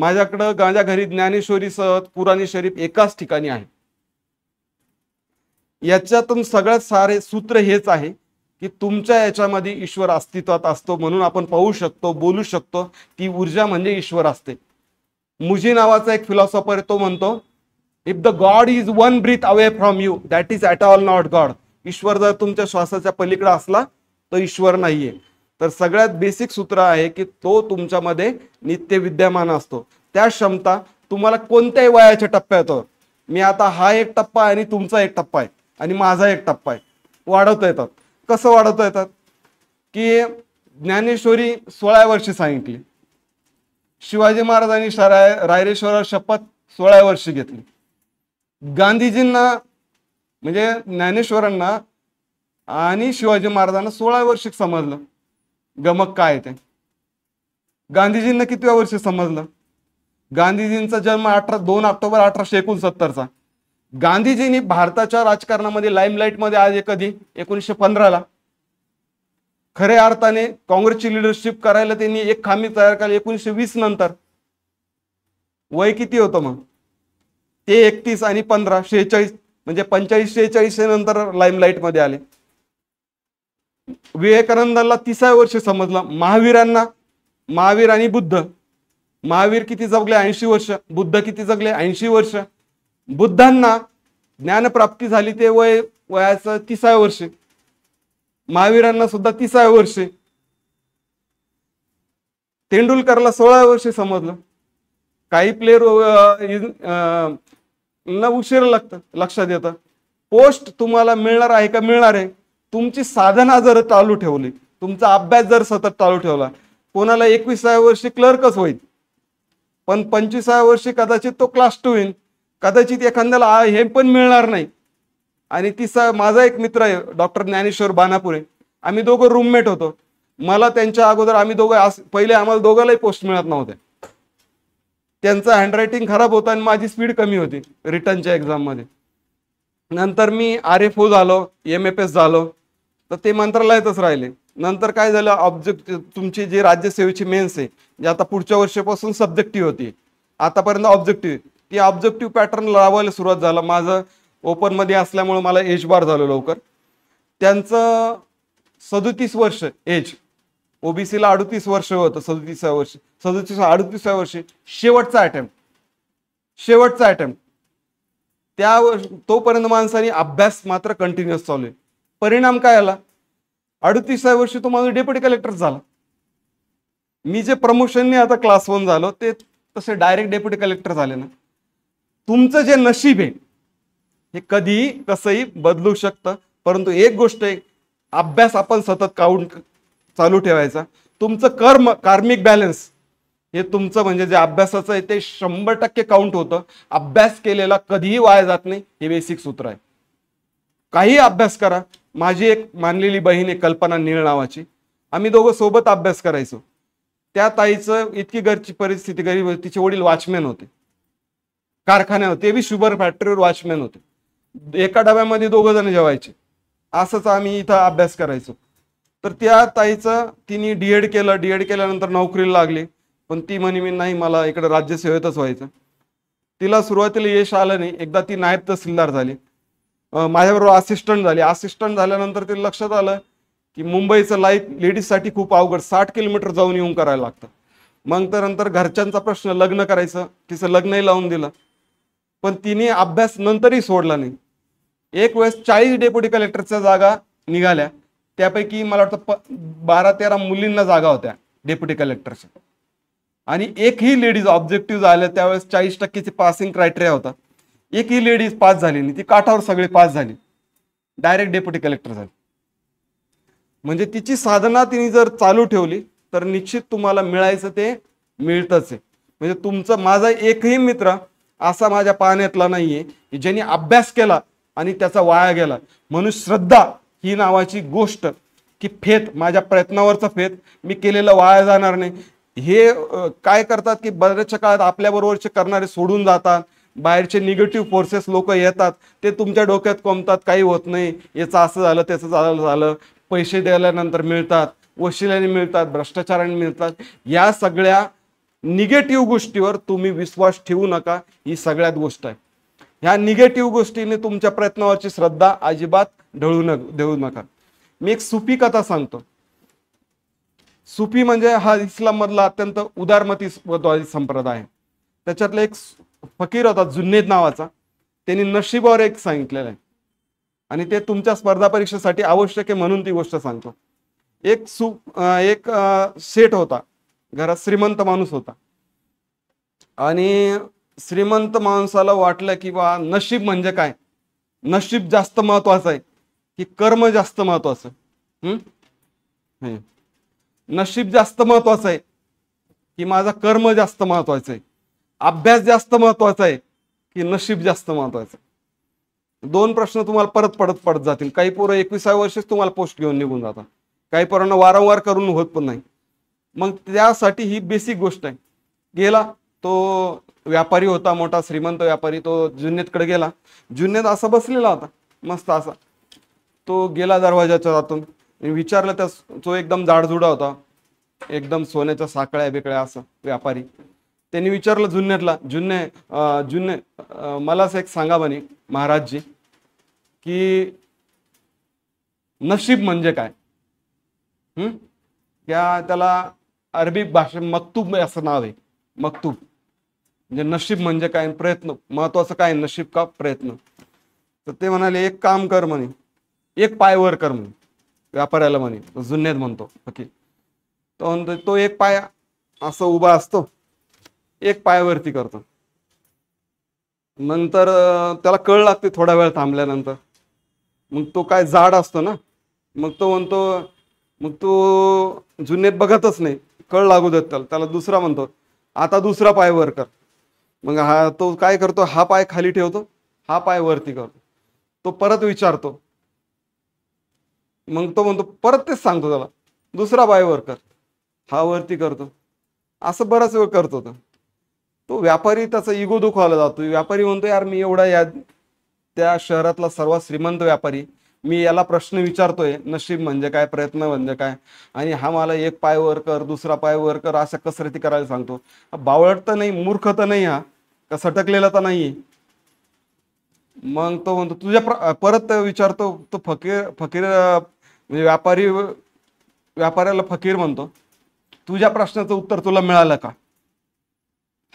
माझ्याकडं माझ्या घरी ज्ञानेश्वरी सहत पुराणी शरीफ एकाच ठिकाणी आहे याच्यातून सगळ्यात सारे सूत्र हेच आहे की तुमच्या याच्यामध्ये ईश्वर अस्तित्वात असतो म्हणून आपण पाहू शकतो बोलू शकतो ती ऊर्जा म्हणजे ईश्वर असते मुझी नावाचा एक फिलॉसॉफर तो म्हणतो if the God is one breath away from you that is at all not God ईश्वर जर तुमच्या श्वासाच्या पलीकडे असला तर ईश्वर नाहीये तर सगळ्यात बेसिक सूत्र आहे की तो तुमच्यामध्ये नित्य विद्यमान असतो त्या क्षमता तुम्हाला कोणत्याही वयाच्या टप्प्यात मी आता हा एक टप्पा आहे आणि तुमचा एक टप्पा आहे आणि माझा एक टप्पा आहे वाढवता येतात कसं वाढवता येतात की ज्ञानेश्वरी सोळा वर्षी सांगितली शिवाजी महाराजांनी शराय रायरेश्वरावर शपथ सोळाव्या वर्षी घेतली गांधीजींना म्हणजे ज्ञानेश्वरांना आणि शिवाजी महाराजांना सोळा वर्षी समजलं गमक काय ते गांधीजींना कितव्या वर्षी समजलं गांधीजींचा जन्म अठरा दोन ऑक्टोबर अठराशे एकोणसत्तरचा गांधीजींनी भारताच्या राजकारणामध्ये मध्ये आले कधी एकोणीसशे पंधराला खऱ्या अर्थाने काँग्रेसची लिडरशिप करायला त्यांनी एक खामी तयार केली एकोणीशे वीस नंतर वय किती होतं मग ते एकतीस आणि पंधरा शेहेचाळीस म्हणजे पंचाळीस शेहेचाळीस नंतर मध्ये आले विवेकानंदांना तिसऱ्या वर्ष समजलं महावीरांना महावीर आणि बुद्ध महावीर किती जगले ऐंशी वर्ष बुद्ध किती जगले ऐंशी वर्ष बुद्धांना ज्ञानप्राप्ती झाली ते वय वयाचं तिसाव्या वर्ष महावीरांना सुद्धा तिसाव्या वर्षे तेंडुलकरला सोळाव्या वर्ष समजलं काही प्लेअर उशीर लागतं लक्षात येतं पोस्ट तुम्हाला मिळणार आहे का मिळणार आहे तुमची साधना जर चालू ठेवली तुमचा अभ्यास जर सतत चालू ठेवला कोणाला एकविसाव्या वर्षी क्लर्कच होईल पण पंचवीसाव्या वर्षी कदाचित तो क्लास टू येईल कदाचित एखाद्याला हे पण मिळणार नाही आणि ती माझा एक मित्र आहे डॉक्टर ज्ञानेश्वर बानापुरे आम्ही दोघं रूममेट होतो मला त्यांच्या अगोदर आम्ही दोघं पहिले आम्हाला दोघांनाही पोस्ट मिळत नव्हते त्यांचं हँडरायटिंग खराब होतं आणि माझी स्पीड कमी होती रिटर्नच्या एक्झाममध्ये नंतर मी आर एफ ओ झालो एम एफ एस झालो तर ते मंत्रालयातच राहिले नंतर काय झालं ऑब्जेक्ट तुमची जी राज्यसेवेची मेन्स आहे जे आता पुढच्या वर्षापासून सब्जेक्टिव्ह होती आतापर्यंत ऑब्जेक्टिव्ह ती ऑब्जेक्टिव्ह पॅटर्न लावायला सुरुवात झाला माझं मध्ये असल्यामुळे मला एज बार झालं लवकर त्यांचं सदोतीस वर्ष एज ओबीसीला अडतीस वर्ष होतं सदतीसा वर्ष सदतीस अडतीसा वर्षी शेवटचा अटेम्प्ट शेवटचा अटेम्प्ट त्या तोपर्यंत माणसाने अभ्यास मात्र कंटिन्युअस चालू आहे परिणाम काय आला अडतीसाव्या वर्षी तो माझा डेप्युटी कलेक्टर झाला मी जे प्रमोशनने आता क्लास वन झालो ते तसे डायरेक्ट डेप्युटी कलेक्टर झाले ना तुमचं जे नशीब आहे हे कधीही कसंही बदलू शकतं परंतु एक गोष्ट आहे अभ्यास आपण सतत काउंट चालू ठेवायचा तुमचं कर्म कार्मिक बॅलन्स हे तुमचं म्हणजे जे अभ्यासाचं आहे ते शंभर टक्के काउंट होतं अभ्यास केलेला कधीही वाया जात नाही हे बेसिक सूत्र आहे काही अभ्यास करा माझी एक मानलेली बहीण आहे कल्पना नीळ नावाची आम्ही दोघं सोबत अभ्यास करायचो त्या ताईचं इतकी घरची परिस्थिती गरीब तिचे वडील वॉचमॅन होते कारखाने होते बी शुगर फॅक्टरीवर वॉचमॅन होते एका डब्यामध्ये दोघ जण जेवायचे असंच आम्ही इथं अभ्यास करायचो तर त्या ताईचं तिने डीएड केलं डीएड केल्यानंतर नोकरीला लागली पण ती म्हणे मी नाही मला इकडे राज्यसेवेतच व्हायचं तिला सुरुवातीला यश आलं नाही एकदा ती नायब तहसीलदार झाली माझ्याबरोबर असिस्टंट झाली असिस्टंट झाल्यानंतर तिला लक्षात आलं की मुंबईचं लाईफ लेडीजसाठी खूप अवघड साठ किलोमीटर जाऊन येऊन करायला लागतं मग तर नंतर घरच्यांचा प्रश्न लग्न करायचं तिचं लग्नही लावून दिलं पण तिने अभ्यास नंतरही सोडला नाही एक वेळेस चाळीस डेप्युटी कलेक्टरच्या जागा निघाल्या त्यापैकी मला वाटतं प बारा तेरा मुलींना जागा होत्या डेप्युटी कलेक्टरच्या आणि एकही लेडीज ऑब्जेक्टिव्ह झाल्या त्यावेळेस चाळीस टक्केचे पासिंग क्रायटेरिया होता एकही लेडीज पास झाली नाही ती काठावर सगळी पास झाली डायरेक्ट डेप्युटी कलेक्टर झाली म्हणजे तिची साधना तिने जर चालू ठेवली तर निश्चित तुम्हाला मिळायचं ते मिळतच आहे म्हणजे तुमचं माझा एकही मित्र असा माझ्या पाहण्यातला नाहीये की ज्यांनी अभ्यास केला आणि त्याचा वाया गेला म्हणून श्रद्धा ही नावाची गोष्ट की फेत माझ्या प्रयत्नावरचा फेत मी केलेलं वाया जाणार नाही हे काय करतात की बऱ्याचशा काळात आपल्याबरोबरचे करणारे सोडून जातात बाहेरचे निगेटिव्ह फोर्सेस लोक येतात ते तुमच्या डोक्यात कोंबतात काही होत नाही याचं असं झालं त्याचं झालं झालं पैसे नंतर मिळतात वशिल्याने मिळतात भ्रष्टाचाराने मिळतात या सगळ्या निगेटिव्ह गोष्टीवर तुम्ही विश्वास ठेवू नका ही सगळ्यात गोष्ट आहे ह्या निगेटिव्ह गोष्टीने तुमच्या प्रयत्नावरची श्रद्धा अजिबात ढळू न देऊ नका मी एक सुफी कथा सांगतो सुफी म्हणजे हा इस्लाम मधला अत्यंत उदारमती संप्रदाय आहे त्याच्यातला एक फकीर होता जुन्नेद नावाचा त्यांनी नशिबावर एक सांगितलेलं आहे आणि ते तुमच्या स्पर्धा परीक्षेसाठी आवश्यक आहे म्हणून ती गोष्ट सांगतो एक सु एक सेट होता घरात श्रीमंत माणूस होता आणि श्रीमंत माणसाला वाटलं की बा नशीब म्हणजे काय नशीब जास्त महत्वाचं आहे की कर्म जास्त महत्वाचं हम्म नशीब जास्त महत्वाचं आहे की माझा कर्म जास्त महत्वाचं आहे अभ्यास जास्त महत्वाचा आहे की नशीब जास्त महत्वाचं आहे दोन प्रश्न तुम्हाला परत पडत पडत जातील काही पोरं एकविसाव्या वर्षीच तुम्हाला पोस्ट घेऊन निघून जातात काही पोरांना वारंवार करून होत पण नाही मग त्यासाठी ही बेसिक गोष्ट आहे गेला तो व्यापारी होता मोठा श्रीमंत व्यापारी तो जुन्नेतकडे गेला जुन्नेत असा बसलेला होता मस्त असा तो गेला दरवाजाच्या आतून विचारलं त्या तो एकदम जाडजुडा होता एकदम सोन्याच्या साकळ्या बिकळ्या असं व्यापारी त्यांनी विचारलं जुन्नेतला जुन्ने जुन्ने मलाच एक सांगा म्हणे महाराजजी की नशीब म्हणजे काय हम्म त्या त्याला अरबी भाषे मक्तूब असं नाव आहे मक्तूब म्हणजे नशीब म्हणजे काय प्रयत्न महत्वाचं काय नशीब का प्रयत्न तर ते म्हणाले एक काम कर म्हणे एक पायवर कर म्हणे व्यापाऱ्याला म्हणे जुनेत म्हणतो ओके तो म्हणतो तो एक पाय असं उभा असतो एक पायावरती करतो नंतर त्याला कळ लागते थोडा वेळ थांबल्यानंतर मग तो काय जाड असतो ना मग तो म्हणतो मग तो जुन्नेत बघतच नाही कळ लागू देत त्याला त्याला दुसरा म्हणतो आता दुसरा पाय वर कर मग हा तो काय करतो हा पाय खाली ठेवतो हा पाय वरती करतो तो परत विचारतो मग तो म्हणतो परत तेच सांगतो त्याला दुसरा पाय वर कर हा वरती करतो असं बराच वेळ करतो तो तो व्यापारी त्याचा इगो दुखवायला जातो व्यापारी म्हणतो यार मी एवढा या त्या शहरातला सर्वात श्रीमंत व्यापारी मी याला प्रश्न विचारतोय नशीब म्हणजे काय प्रयत्न म्हणजे काय आणि हा मला एक पाय वर कर दुसरा पाय वर कर अशा कसरती करायला सांगतो बावळट तर नाही मूर्ख तर नाही हा का सटकलेला तर नाही मग तो म्हणतो तुझ्या परत विचारतो तो फकीर फकीर म्हणजे व्यापारी व्यापाऱ्याला फकीर म्हणतो तुझ्या प्रश्नाचं उत्तर तुला मिळालं का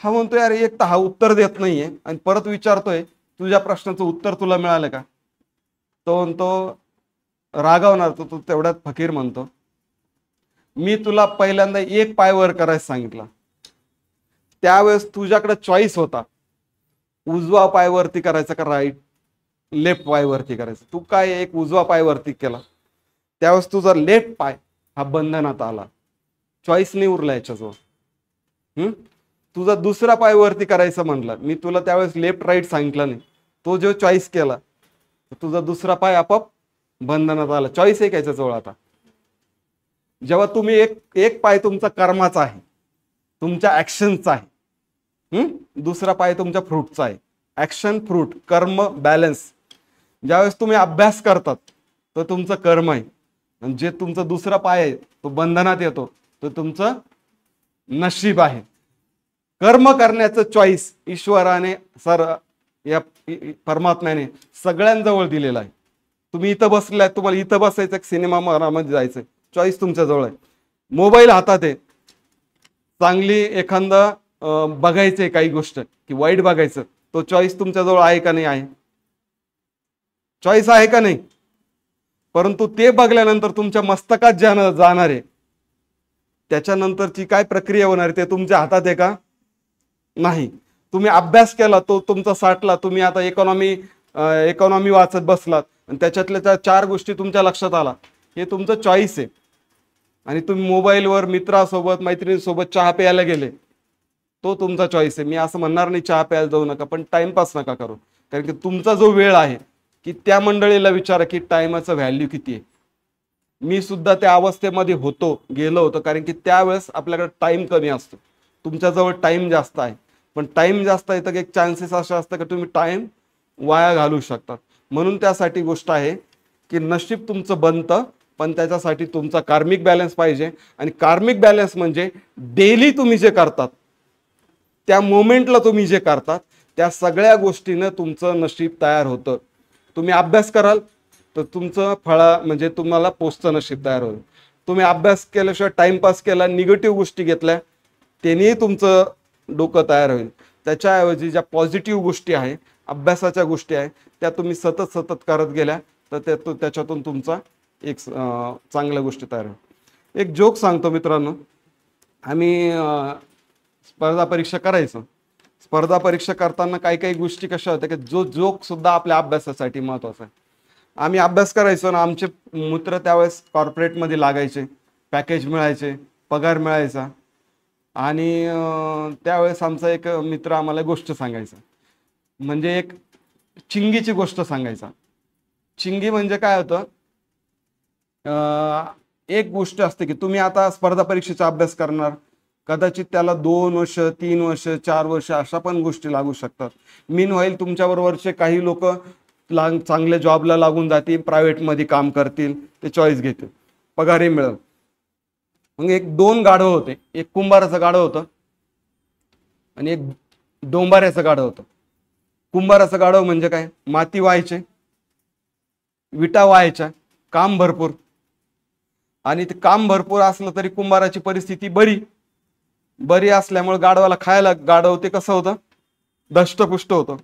हा म्हणतो यार एक तर हा उत्तर देत नाहीये आणि परत विचारतोय तुझ्या प्रश्नाचं उत्तर तुला मिळालं का तो म्हणतो रागावणार तो तू तेवढ्यात फकीर म्हणतो मी तुला पहिल्यांदा एक पाय वर करायचं सांगितला त्यावेळेस तुझ्याकडे चॉईस होता उजवा पाय वरती करायचा का राईट लेफ्ट पाय वरती करायचं तू काय एक उजवा पाय वरती केला त्यावेळेस तुझा लेफ्ट पाय हा बंधनात आला चॉईस नाही उरला याच्याजवळ तुझा दुसरा पाय वरती करायचं म्हणलं मी तुला त्यावेळेस लेफ्ट राईट सांगितलं नाही तो जो चॉईस केला तुझा दुसरा पाय आपोआप बंधनात आला चॉईस आहे याच्या जवळ आता जेव्हा तुम्ही एक एक पाय तुमचा कर्माचा आहे तुमच्या ऍक्शनचा आहे दुसरा पाय तुमच्या फ्रूटचा आहे ऍक्शन फ्रूट कर्म बॅलन्स ज्यावेळेस तुम्ही अभ्यास करतात तो तुमचं कर्म आहे आणि जे तुमचा दुसरा पाय आहे तो बंधनात येतो तो तुमचं नशीब आहे कर्म करण्याचं चॉईस ईश्वराने सर या परमात्म्याने सगळ्यांजवळ दिलेला आहे तुम्ही इथं बसले आहे तुम्हाला इथं बसायचं सिनेमा मध्ये जायचं चॉईस तुमच्याजवळ आहे मोबाईल हातात आहे चांगली एखादा बघायचंय काही गोष्ट की वाईट बघायचं तो चॉईस तुमच्याजवळ आहे का नाही आहे चॉईस आहे का नाही परंतु ते बघल्यानंतर तुमच्या मस्तकात जाणार जाणार आहे त्याच्यानंतरची काय प्रक्रिया होणार आहे ते तुमच्या हातात आहे का नाही तुम्ही अभ्यास केला तो तुमचा साठला तुम्ही आता इकॉनॉमी इकॉनॉमी वाचत बसलात आणि त्याच्यातल्या त्या चार गोष्टी तुमच्या लक्षात आला हे तुमचं चॉईस आहे आणि तुम्ही मोबाईलवर मित्रासोबत मैत्रिणीसोबत चहा प्यायला गेले तो तुमचा चॉईस आहे मी असं म्हणणार नाही चहा प्यायला जाऊ नका पण टाइमपास नका करू कारण की तुमचा जो वेळ आहे की त्या मंडळीला विचारा की टाईमाचं व्हॅल्यू किती आहे मी सुद्धा त्या अवस्थेमध्ये होतो गेलो होतो कारण की त्यावेळेस आपल्याकडे टाइम कमी असतो तुमच्याजवळ टाईम जास्त आहे पण टाईम जास्त येतं की एक चान्सेस असं असतं की तुम्ही टाईम वाया घालू शकतात म्हणून त्यासाठी गोष्ट आहे की नशीब तुमचं बनतं पण त्याच्यासाठी तुमचा कार्मिक बॅलन्स पाहिजे आणि कार्मिक बॅलन्स म्हणजे डेली तुम्ही जे करतात त्या मोमेंटला तुम्ही जे करतात त्या सगळ्या गोष्टीनं तुमचं नशीब तयार होतं तुम्ही अभ्यास कराल तर तुमचं फळा म्हणजे तुम्हाला पोचचं नशीब तयार होईल तुम्ही अभ्यास केल्याशिवाय टाइमपास केला निगेटिव्ह गोष्टी घेतल्या त्यांनी तुमचं डोकं तयार होईल त्याच्याऐवजी ज्या पॉझिटिव्ह गोष्टी आहे अभ्यासाच्या गोष्टी आहे त्या तुम्ही सतत सतत करत गेल्या तर त्यातून त्याच्यातून तुमचा एक चांगल्या गोष्टी तयार होईल एक जोक सांगतो मित्रांनो आम्ही स्पर्धा परीक्षा करायचो स्पर्धा परीक्षा करताना काही काही गोष्टी कशा होत्या की जो जोक सुद्धा आपल्या अभ्यासासाठी महत्वाचा आहे आम्ही अभ्यास करायचो ना आमचे मित्र त्यावेळेस कॉर्पोरेटमध्ये लागायचे पॅकेज मिळायचे पगार मिळायचा आणि त्यावेळेस आमचा एक मित्र आम्हाला गोष्ट सांगायचा म्हणजे एक चिंगीची गोष्ट सांगायचा चिंगी म्हणजे काय होतं एक गोष्ट असते की तुम्ही आता स्पर्धा परीक्षेचा अभ्यास करणार कदाचित त्याला दोन वर्ष तीन वर्ष चार वर्ष अशा पण गोष्टी लागू शकतात मीन व्हाईल तुमच्याबरोबरचे काही लोक लाग चांगल्या जॉबला लागून जातील प्रायव्हेटमध्ये काम करतील ते चॉईस घेतील पगारही मिळेल मग एक दोन गाढव होते एक कुंभाराचं गाढव होतं आणि एक डोंबाऱ्याचं गाढव होतं कुंभाराचं गाढव म्हणजे काय माती व्हायचे विटा व्हायच्या काम भरपूर आणि ते काम भरपूर असलं तरी कुंभाराची परिस्थिती बरी बरी असल्यामुळे गाढवाला खायला गाढव ते कसं होतं दष्टपुष्ट होतं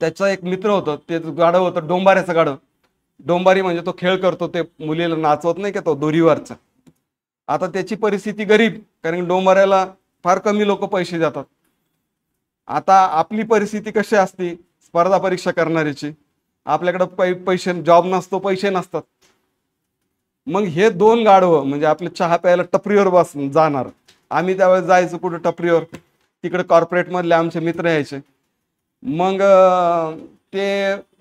त्याचा एक मित्र होतं ते गाढव होतं डोंबाऱ्याचं गाढव डोंबारी म्हणजे तो खेळ करतो ते मुलीला नाचवत नाही का तो दोरीवरचा आता त्याची परिस्थिती गरीब कारण डोंबऱ्याला फार कमी लोक पैसे जातात आता आपली परिस्थिती कशी असते स्पर्धा परीक्षा करणाऱ्याची आपल्याकडं पै पैसे जॉब नसतो पैसे नसतात मग हे दोन गाढवं म्हणजे आपले चहा प्यायला टपरीवर बस जाणार आम्ही त्यावेळेस जायचो कुठं टपरीवर तिकडे कॉर्पोरेटमधले आमचे मित्र यायचे मग ते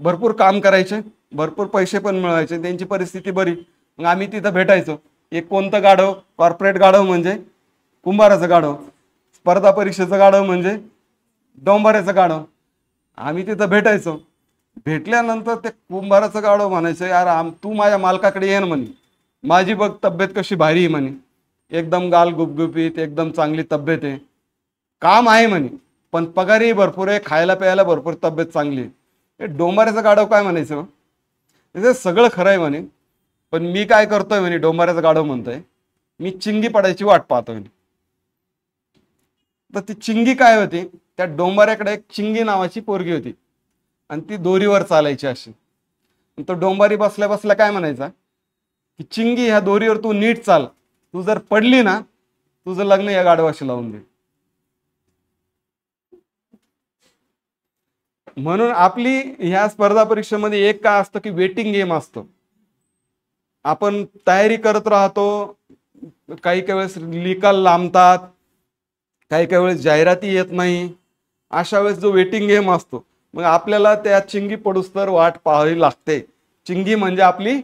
भरपूर काम करायचे भरपूर पैसे पण मिळवायचे त्यांची परिस्थिती बरी मग आम्ही तिथं भेटायचो एक कोणतं गाढव कॉर्पोरेट गाढव म्हणजे कुंभाराचं गाढव स्पर्धा परीक्षेचं गाढव म्हणजे डोंबाऱ्याचं गाढव आम्ही तिथं भेटायचो भेटल्यानंतर ते कुंभाराचं गाढव म्हणायचं यार आम तू माझ्या मालकाकडे ये ना म्हणे माझी बघ तब्येत कशी भारी आहे म्हणे एकदम गाल गुपगुपीत एकदम चांगली तब्येत आहे काम आहे म्हणे पण पगारही भरपूर आहे खायला प्यायला भरपूर तब्येत चांगली आहे हे डोंबाऱ्याचं गाढव काय म्हणायचं ते सगळं खरं आहे म्हणे पण मी काय करतोय म्हणे डोंबाऱ्याचं गाढव म्हणतोय मी चिंगी पडायची वाट पाहतो म्हणे तर ती चिंगी काय होती त्या डोंबऱ्याकडे एक चिंगी नावाची पोरगी होती आणि ती दोरीवर चालायची अशी तो डोंबारी बसल्या बसल्या काय म्हणायचा की चिंगी ह्या दोरीवर तू नीट चाल तू जर पडली ना तुझं लग्न या गाढवाशी लावून दे म्हणून आपली ह्या स्पर्धा परीक्षेमध्ये एक काय असतं की वेटिंग गेम असतो आपण तयारी करत राहतो काही काही वेळेस निकाल लांबतात काही काही वेळेस जाहिराती येत नाही अशा वेळेस जो वेटिंग गेम असतो मग आपल्याला त्या चिंगी पडूस तर वाट पाहावी लागते चिंगी म्हणजे आपली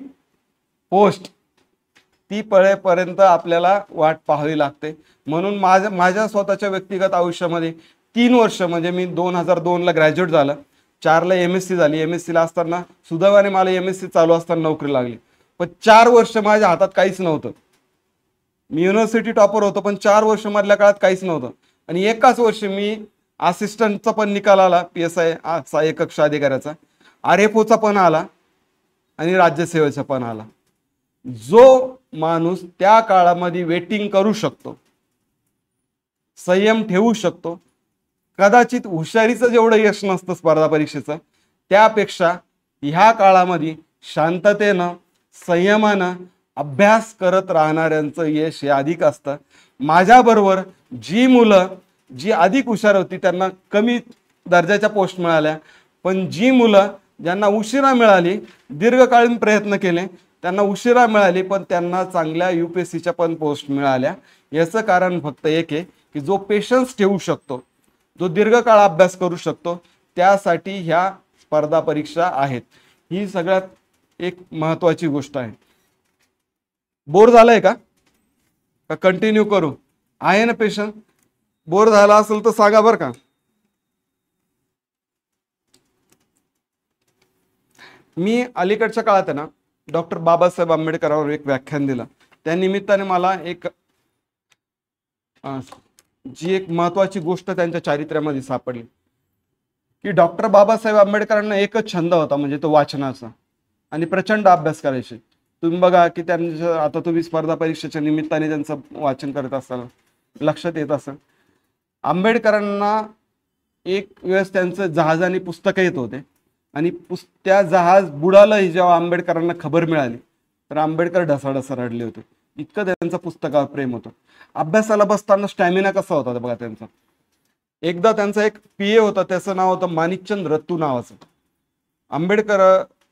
पोस्ट ती पळेपर्यंत आपल्याला वाट पाहावी लागते म्हणून माझ्या माझ्या स्वतःच्या व्यक्तिगत आयुष्यामध्ये तीन वर्ष म्हणजे मी दोन हजार दोनला ग्रॅज्युएट झालं चारला एम एस सी झाली एम एस सीला असताना सुदैवाने मला एम एस सी चालू असताना नोकरी लागली पण चार वर्ष माझ्या हातात काहीच नव्हतं मी युनिव्हर्सिटी टॉपर होतो पण चार वर्ष मधल्या काळात काहीच नव्हतं आणि एकाच वर्ष मी असिस्टंटचा पण निकाल आला पी एस आय सहाय्य कक्ष अधिकाऱ्याचा आर एफ ओचा पण आला आणि राज्यसेवेचा पण आला जो माणूस त्या काळामध्ये वेटिंग करू शकतो संयम ठेवू शकतो कदाचित हुशारीचं जेवढं यश नसतं स्पर्धा परीक्षेचं त्यापेक्षा ह्या काळामध्ये शांततेनं संयमानं अभ्यास करत राहणाऱ्यांचं यश हे अधिक असतं माझ्याबरोबर जी मुलं जी अधिक हुशार होती त्यांना कमी दर्जाच्या पोस्ट मिळाल्या पण जी मुलं ज्यांना उशिरा मिळाली दीर्घकालीन प्रयत्न केले त्यांना उशिरा मिळाली पण त्यांना चांगल्या यू पी एस सीच्या पण पोस्ट मिळाल्या याचं कारण फक्त एक आहे की जो पेशन्स ठेवू शकतो जो दीर्घकाळ अभ्यास करू शकतो त्यासाठी ह्या स्पर्धा परीक्षा आहेत ही सगळ्यात एक महत्वाची गोष्ट आहे बोर झालाय का का कंटिन्यू करू आहे ना पेशंट बोर झाला असेल तर सांगा बरं का मी अलीकडच्या काळात ना डॉक्टर बाबासाहेब आंबेडकरांवर एक व्याख्यान दिलं त्या निमित्ताने मला एक जी एक महत्वाची गोष्ट त्यांच्या चारित्र्यामध्ये सापडली की डॉक्टर बाबासाहेब आंबेडकरांना एकच छंद होता म्हणजे तो वाचनाचा आणि प्रचंड अभ्यास करायचे तुम्ही बघा की त्यांचं आता तुम्ही स्पर्धा परीक्षेच्या निमित्ताने त्यांचं वाचन करत असाल लक्षात येत असाल आंबेडकरांना एक वेळेस त्यांचं जहाजाने पुस्तकं येत होते आणि पुस् त्या जहाज बुडालं जेव्हा आंबेडकरांना खबर मिळाली तर आंबेडकर ढसाढसा रडले होते इतकं त्यांचं पुस्तकावर प्रेम होतं अभ्यासाला बसताना स्टॅमिना कसा होता बघा त्यांचा एकदा त्यांचा एक पीए होता त्याचं नाव होतं माणिकचंद रत्तू नावाचं आंबेडकर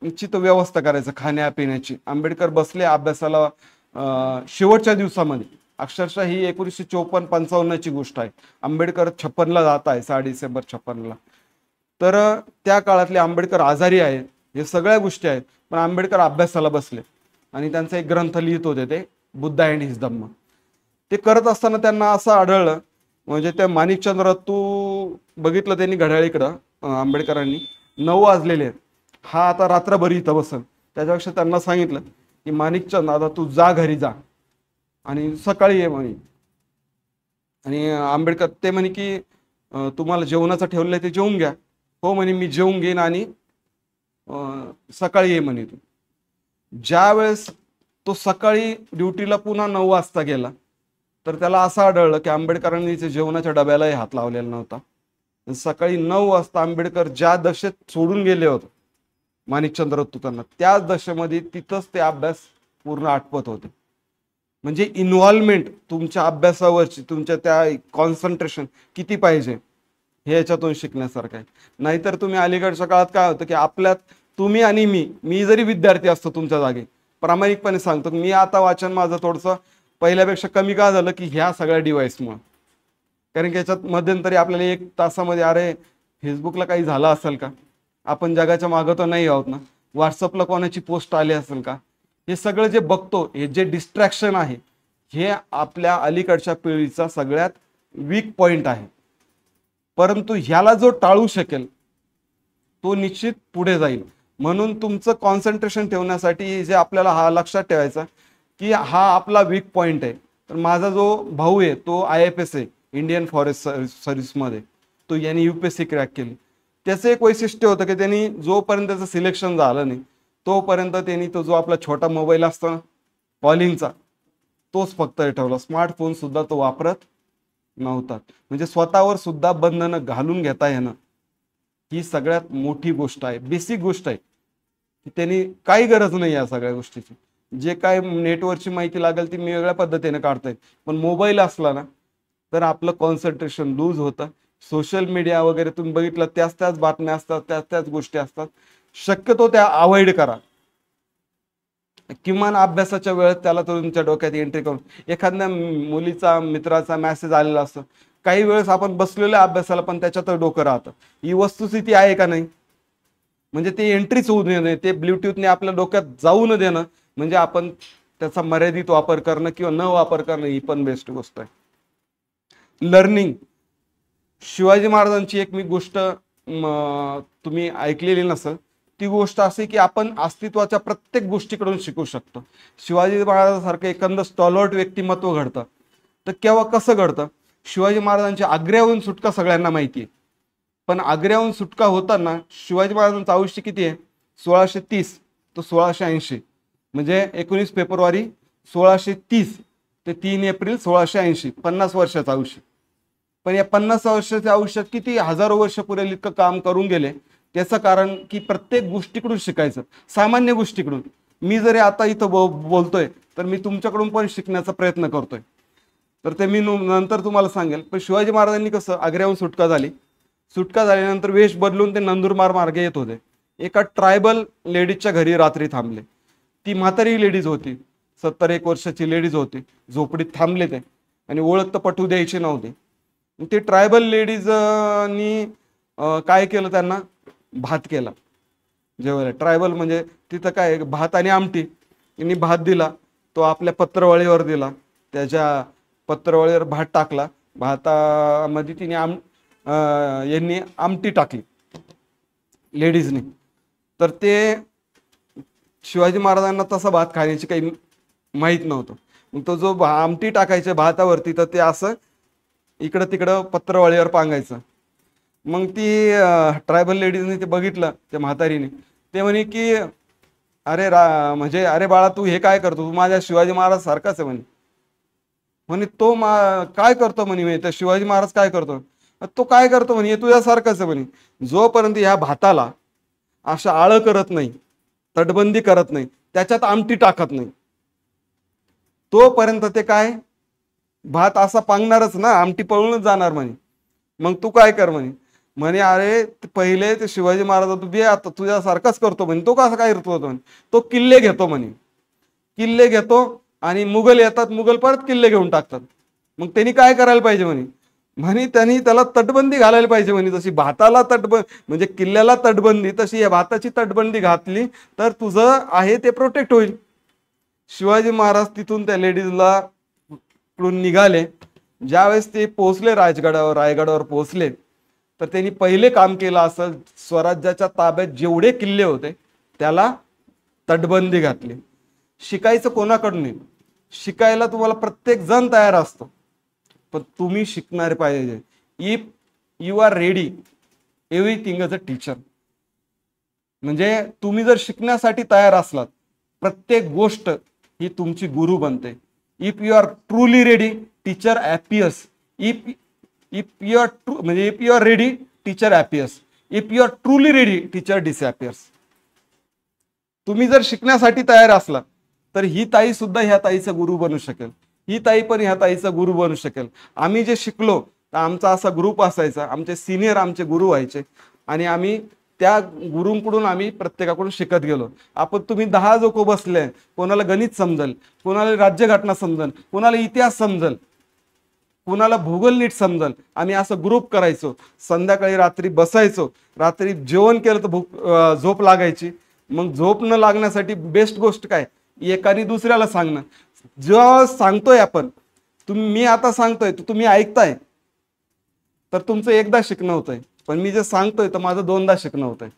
निश्चित व्यवस्था करायचं खाण्यापिण्याची आंबेडकर बसले अभ्यासाला शेवटच्या दिवसामध्ये अक्षरशः ही एकोणीसशे चौपन्न पंचावन्नची गोष्ट आहे आंबेडकर छप्पनला जात आहे सहा डिसेंबर छप्पनला तर त्या काळातले आंबेडकर आजारी आहेत हे सगळ्या गोष्टी आहेत पण आंबेडकर अभ्यासाला बसले आणि त्यांचा एक ग्रंथ लिहित होते ते बुद्धा अँड हिज धम्म ते करत असताना त्यांना असं आढळलं म्हणजे त्या माणिकचंद्र तू बघितलं त्यांनी घड्याळीकडं आंबेडकरांनी नऊ वाजलेले आहेत हा आता रात्रभर इथं बसल त्याच्यापेक्षा त्यांना सांगितलं की माणिकच्या दादा तू जा घरी जा आणि सकाळी ये म्हणे आणि आंबेडकर ते म्हणे की तुम्हाला जेवणाचं ठेवलं ते जेवून घ्या हो म्हणे मी जेवून घेईन आणि सकाळी ये म्हणे तू ज्या वेळेस तो सकाळी ड्युटीला पुन्हा नऊ वाजता गेला तर त्याला असं आढळलं की आंबेडकरांनी जेवणाच्या डब्यालाही हात लावलेला नव्हता सकाळी नऊ वाजता आंबेडकर ज्या दशेत सोडून गेले होते मानिकचंद्र तुकांना त्याच दशेमध्ये तिथंच ते अभ्यास पूर्ण आटपत होते म्हणजे इन्व्हॉल्वमेंट तुमच्या अभ्यासावरची तुमच्या त्या कॉन्सन्ट्रेशन किती पाहिजे हे याच्यातून शिकण्यासारखं आहे नाहीतर तुम्ही अलीकडच्या काळात काय होतं की आपल्यात तुम्ही आणि मी मी जरी विद्यार्थी असतो तुमच्या जागी प्रामाणिकपणे सांगतो मी आता वाचन माझं थोडंसं पहिल्यापेक्षा कमी का झालं की ह्या सगळ्या डिव्हाइसमुळं कारण की याच्यात मध्यंतरी आपल्याला एक तासामध्ये अरे फेसबुकला काही झालं असेल का आपण जगाच्या मागं तर नाही आहोत ना व्हॉट्सअपला कोणाची पोस्ट आली असेल का हे सगळं जे बघतो हे जे डिस्ट्रॅक्शन आहे हे आपल्या अलीकडच्या पिढीचा सगळ्यात वीक पॉइंट आहे परंतु ह्याला जो टाळू शकेल तो निश्चित पुढे जाईल म्हणून तुमचं कॉन्सन्ट्रेशन ठेवण्यासाठी जे आपल्याला हा लक्षात ठेवायचा की हा आपला वीक पॉइंट आहे तर माझा जो भाऊ आहे तो आय एफ एस आहे इंडियन फॉरेस्ट सर्व्हिसमध्ये तो याने U P S C crack केली त्याचं एक वैशिष्ट्य होतं की त्यांनी जोपर्यंत त्याचं सिलेक्शन झालं नाही तोपर्यंत त्यांनी तो जो आपला छोटा मोबाईल असतो ना कॉलिंगचा तोच फक्त ठेवला स्मार्टफोन सुद्धा तो वापरत नव्हता म्हणजे स्वतःवर सुद्धा बंधनं घालून घेता येणं ही सगळ्यात मोठी गोष्ट आहे बेसिक गोष्ट आहे की त्यांनी काही गरज नाही या सगळ्या गोष्टीची जे काय नेटवरची माहिती लागेल ती वेगळ्या पद्धतीने काढता येईल पण मोबाईल असला ना तर आपलं कॉन्सन्ट्रेशन लूज होतं सोशल मीडिया वगैरे तुम्ही बघितलं त्याच त्याच बातम्या असतात त्याच त्याच गोष्टी असतात शक्यतो त्या अवॉइड करा किमान अभ्यासाच्या वेळेत त्याला तो तुमच्या डोक्यात एंट्री करून एखाद्या मुलीचा मित्राचा मेसेज आलेला असतो काही वेळेस आपण बसलेल्या अभ्यासाला पण त्याच्यात डोकं राहतं ही वस्तुस्थिती आहे का नाही म्हणजे ते एंट्रीच होऊ देणं ते ब्लूटूथने आपल्या डोक्यात जाऊ न देणं म्हणजे आपण त्याचा मर्यादित वापर करणं किंवा न वापर करणं ही पण बेस्ट गोष्ट आहे लर्निंग शिवाजी महाराजांची एक मी गोष्ट तुम्ही ऐकलेली नसेल ती गोष्ट असे की आपण अस्तित्वाच्या प्रत्येक गोष्टीकडून शिकू शकतो शिवाजी महाराजांसारखं एखादं स्टॉलर्ट व्यक्तिमत्व घडतं तर केव्हा कसं घडतं शिवाजी महाराजांची आग्र्याहून सुटका सगळ्यांना माहिती आहे पण आग्र्याहून सुटका होताना शिवाजी महाराजांचं आयुष्य किती आहे सोळाशे तीस तर सोळाशे ऐंशी म्हणजे एकोणीस फेब्रुवारी सोळाशे तीस ते तीन एप्रिल सोळाशे ऐंशी पन्नास वर्षाचं आयुष्य पण या पन्नास वर्षाचे आयुष्यात किती हजारो वर्ष पुरेल इतकं काम करून गेले त्याचं कारण की प्रत्येक गोष्टीकडून शिकायचं सामान्य गोष्टीकडून मी जरी आता इथं बो बोलतोय तर मी तुमच्याकडून पण शिकण्याचा प्रयत्न करतोय तर ते मी नंतर तुम्हाला सांगेल पण शिवाजी महाराजांनी कसं आग्र्याहून सुटका झाली सुटका झाल्यानंतर वेश बदलून ते नंदुरमार मार्गे येत होते एका ट्रायबल लेडीजच्या घरी रात्री थांबले ती म्हातारी लेडीज होती सत्तर एक वर्षाची लेडीज होती झोपडीत थांबले ते आणि ओळख तर पटू द्यायची नव्हती ते ट्रायबल लेडीजनी काय केलं त्यांना भात केला जेवळे ट्रायबल म्हणजे तिथं काय भात आणि आमटी यांनी भात दिला तो आपल्या पत्रवळीवर दिला त्याच्या पत्रवळीवर भात टाकला भातामध्ये तिने आम यांनी आमटी टाकली लेडीजने तर ते शिवाजी महाराजांना तसा भात खाण्याची काही माहीत नव्हतं मग तो जो आमटी टाकायचे भातावरती तर ते असं इकडं तिकडं पत्रवाळीवर पांगायचं मग ती ट्रायबल लेडीजने ते बघितलं त्या म्हातारीने ते म्हणे की अरे रा म्हणजे अरे बाळा तू हे काय करतो तू माझ्या शिवाजी महाराज सारखाच आहे म्हणे म्हणे तो मा काय करतो म्हणे त्या शिवाजी महाराज काय करतो तो काय करतो म्हणे तुझ्यासारखंच आहे म्हणे जोपर्यंत ह्या भाताला अशा आळं करत नाही तटबंदी करत नाही त्याच्यात आमटी टाकत नाही तोपर्यंत ते काय भात असा पांगणारच ना आमटी पळूनच जाणार म्हणे मग तू काय कर म्हणे म्हणे अरे पहिले ते शिवाजी महाराज तू बी आता तुझ्यासारखाच करतो म्हणे तो कसा काय करतो म्हणे तो किल्ले घेतो म्हणे किल्ले घेतो आणि मुघल येतात मुघल परत किल्ले घेऊन टाकतात मग त्यांनी काय करायला पाहिजे म्हणे म्हणे त्यांनी त्याला तटबंदी घालायला पाहिजे म्हणे जशी भाताला तटब म्हणजे किल्ल्याला तटबंदी तशी या भाताची तटबंदी घातली तर तुझं आहे ते प्रोटेक्ट होईल शिवाजी महाराज तिथून त्या लेडीजला इकडून निघाले ज्यावेळेस ते पोहोचले राजगडावर रायगडावर पोहोचले तर त्यांनी पहिले काम केलं असं स्वराज्याच्या ताब्यात जेवढे किल्ले होते त्याला तटबंदी घातली शिकायचं कोणाकडून शिकायला तुम्हाला प्रत्येक जण तयार असतो पण तुम्ही शिकणारे पाहिजे if you are ready everything a teacher म्हणजे तुम्ही जर शिकण्यासाठी तयार असलात प्रत्येक गोष्ट ही तुमची गुरु बनते if you are truly ready teacher appears if if you are true म्हणजे if you are ready teacher appears if you are truly ready teacher disappears तुम्ही जर शिकण्यासाठी तयार असला तर ही ताई सुद्धा ह्या ताईचा गुरु बनू शकेल ही ताई पण ह्या ताईचा गुरु बनू शकेल आम्ही जे शिकलो तर आमचा असा ग्रुप असायचा आमचे सिनियर आमचे गुरु व्हायचे आणि आम्ही त्या गुरुंकडून आम्ही प्रत्येकाकडून शिकत गेलो आपण तुम्ही दहा जोको बसले कोणाला गणित समजल कोणाला राज्यघटना समजल कोणाला इतिहास समजल कोणाला भूगोल नीट समजल आम्ही असं ग्रुप करायचो संध्याकाळी रात्री बसायचो रात्री जेवण केलं तर भूक झोप लागायची मग झोप न लागण्यासाठी बेस्ट गोष्ट काय एकाने दुसऱ्याला सांगणं जेव्हा सांगतोय आपण तुम्ही मी आता सांगतोय तुम्ही ऐकताय तर तुमचं एकदा शिकणं होतंय पण मी जे सांगतोय तर माझं दोनदा शिकणं होतंय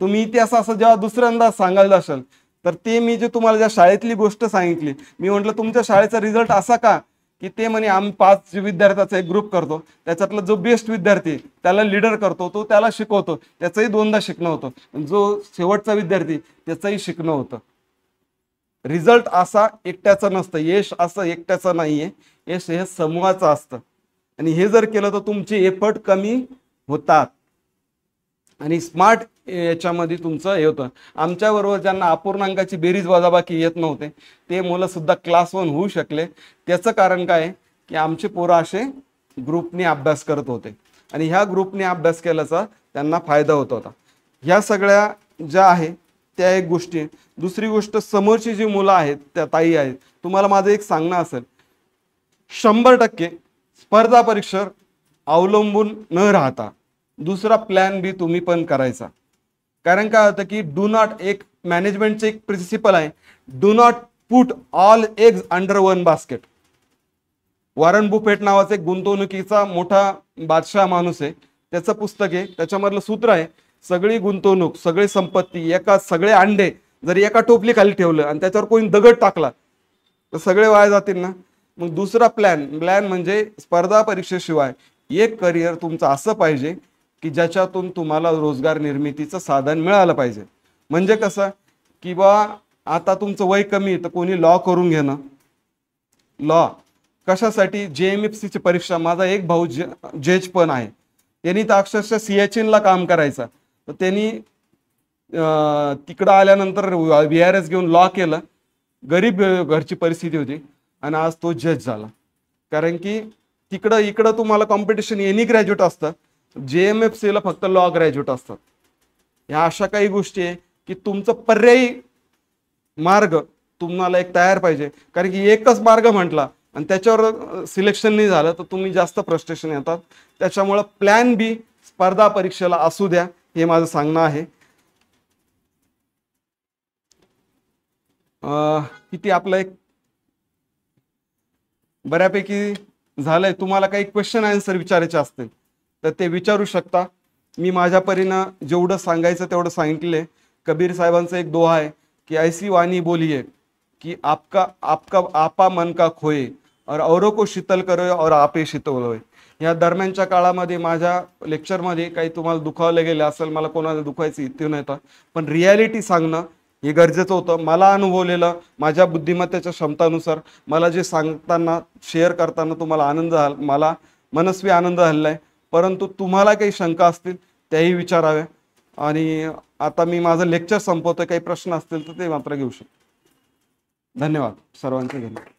तुम्ही इतिहास असं जेव्हा दुसऱ्यांदा सांगायला असेल तर ते मी जे तुम्हाला ज्या शाळेतली गोष्ट सांगितली मी म्हटलं तुमच्या शाळेचा रिझल्ट असा का की ते म्हणे आम्ही पाच विद्यार्थ्याचा एक ग्रुप करतो त्याच्यातला जो बेस्ट विद्यार्थी त्याला लीडर करतो तो त्याला शिकवतो त्याचंही दोनदा शिकणं होतं जो शेवटचा विद्यार्थी त्याचंही शिकणं होतं रिझल्ट असा एकट्याचा नसतं यश असं एकट्याचं नाहीये यश हे समूहाचं असतं आणि हे जर केलं तर तुमची एफर्ट कमी होतात आणि स्मार्ट याच्यामध्ये तुमचं हे होतं आमच्याबरोबर ज्यांना अपूर्णांकाची बेरीज वजाबाकी येत नव्हते ते मुलंसुद्धा सुद्धा क्लास वन होऊ शकले त्याचं कारण काय की आमचे पोरं असे ग्रुपने अभ्यास करत होते आणि ह्या ग्रुपने अभ्यास केल्याचा त्यांना फायदा होत होता ह्या सगळ्या ज्या आहे त्या एक गोष्टी दुसरी गोष्ट समोरची जी मुलं आहेत त्या ताई आहेत तुम्हाला माझं एक सांगणं असेल शंभर टक्के स्पर्धा परीक्षा अवलंबून न राहता दुसरा प्लॅन बी तुम्ही पण करायचा कारण काय होतं की डू नॉट एक मॅनेजमेंटचे एक प्रिन्सिपल आहे do not put all eggs under one basket Warren Buffett नावाचा एक गुंतवणुकीचा मोठा बादशाह माणूस आहे त्याचं पुस्तक आहे त्याच्यामधलं सूत्र आहे सगळी गुंतवणूक सगळी संपत्ती एका सगळे अंडे जर एका टोपली खाली ठेवलं आणि त्याच्यावर कोणी दगड टाकला तर सगळे वाया जातील ना मग दुसरा प्लॅन प्लॅन म्हणजे स्पर्धा परीक्षेशिवाय एक करिअर तुमचं असं पाहिजे की ज्याच्यातून तुम्हाला रोजगार निर्मितीचं साधन मिळालं पाहिजे म्हणजे कसं की बा आता तुमचं वय कमी तर कोणी लॉ करून घेणं लॉ कशासाठी जे एम एफ सीची परीक्षा माझा एक भाऊ जे जज पण आहे त्यांनी तर अक्षरशः ला काम करायचा तर त्यांनी तिकडं आल्यानंतर व्ही आर एस घेऊन लॉ केलं गरीब घरची परिस्थिती होती आणि आज तो जज झाला कारण की तिकडं इकडं तुम्हाला कॉम्पिटिशन एनी ग्रॅज्युएट असतं जेएमएफसी ला फक्त लॉ ग्रॅज्युएट असतात ह्या अशा काही गोष्टी आहे की तुमचं पर्यायी मार्ग तुम्हाला एक तयार पाहिजे कारण की एकच मार्ग म्हटला आणि त्याच्यावर सिलेक्शन नाही झालं तर तुम्ही जास्त फ्रस्ट्रेशन येतात त्याच्यामुळं प्लॅन बी स्पर्धा परीक्षेला असू द्या हे माझं सांगणं आहे किती आपलं एक बऱ्यापैकी झालंय तुम्हाला काही क्वेश्चन आन्सर विचारायचे असतील तर ते विचारू शकता मी माझ्या परीनं जेवढं सांगायचं तेवढं सांगितलं आहे कबीर साहेबांचं एक दोहा आहे की ऐसी वाणी बोलिए की आपका आपका आपा मन का खोये और औरो को शीतल करो और आपे शीतल होय या दरम्यानच्या काळामध्ये माझ्या लेक्चरमध्ये काही तुम्हाला दुखावलं गेलं असेल मला कोणाला दुखायचं इथे नव्हता पण रियालिटी सांगणं हे गरजेचं होतं मला अनुभवलेलं माझ्या बुद्धिमत्तेच्या क्षमतानुसार मला जे सांगताना शेअर करताना तुम्हाला आनंद झाला मला मनस्वी आनंद झालेला आहे परंतु तुम्हाला काही शंका असतील त्याही विचाराव्या आणि आता मी माझं लेक्चर संपवतोय काही प्रश्न असतील तर ते मात्र घेऊ शकतो धन्यवाद सर्वांचे धन्यवाद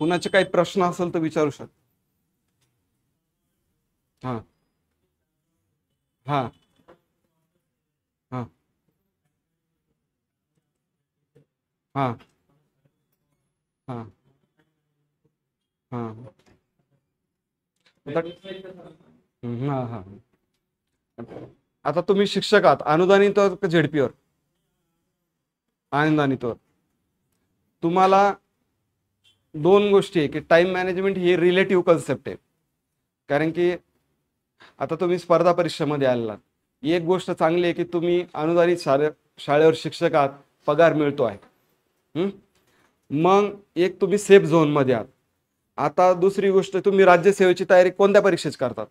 कुणाचे काही प्रश्न असेल तर विचारू शकता हा हा हा हा हा हा हा हा आता तुम्ही शिक्षक आहात अनुदानित झेडपीवर आनंदाने तर तुम्हाला दोन गोष्टी आहे की टाइम मॅनेजमेंट ही रिलेटिव्ह कन्सेप्ट आहे कारण की आता तुम्ही स्पर्धा परीक्षेमध्ये आलेला एक गोष्ट चांगली आहे की तुम्ही अनुदानित शाळे शाळेवर शिक्षकात पगार मिळतो आहे मग एक तुम्ही सेफ झोनमध्ये आहात आता दुसरी गोष्ट तुम्ही राज्यसेवेची तयारी कोणत्या परीक्षेची करतात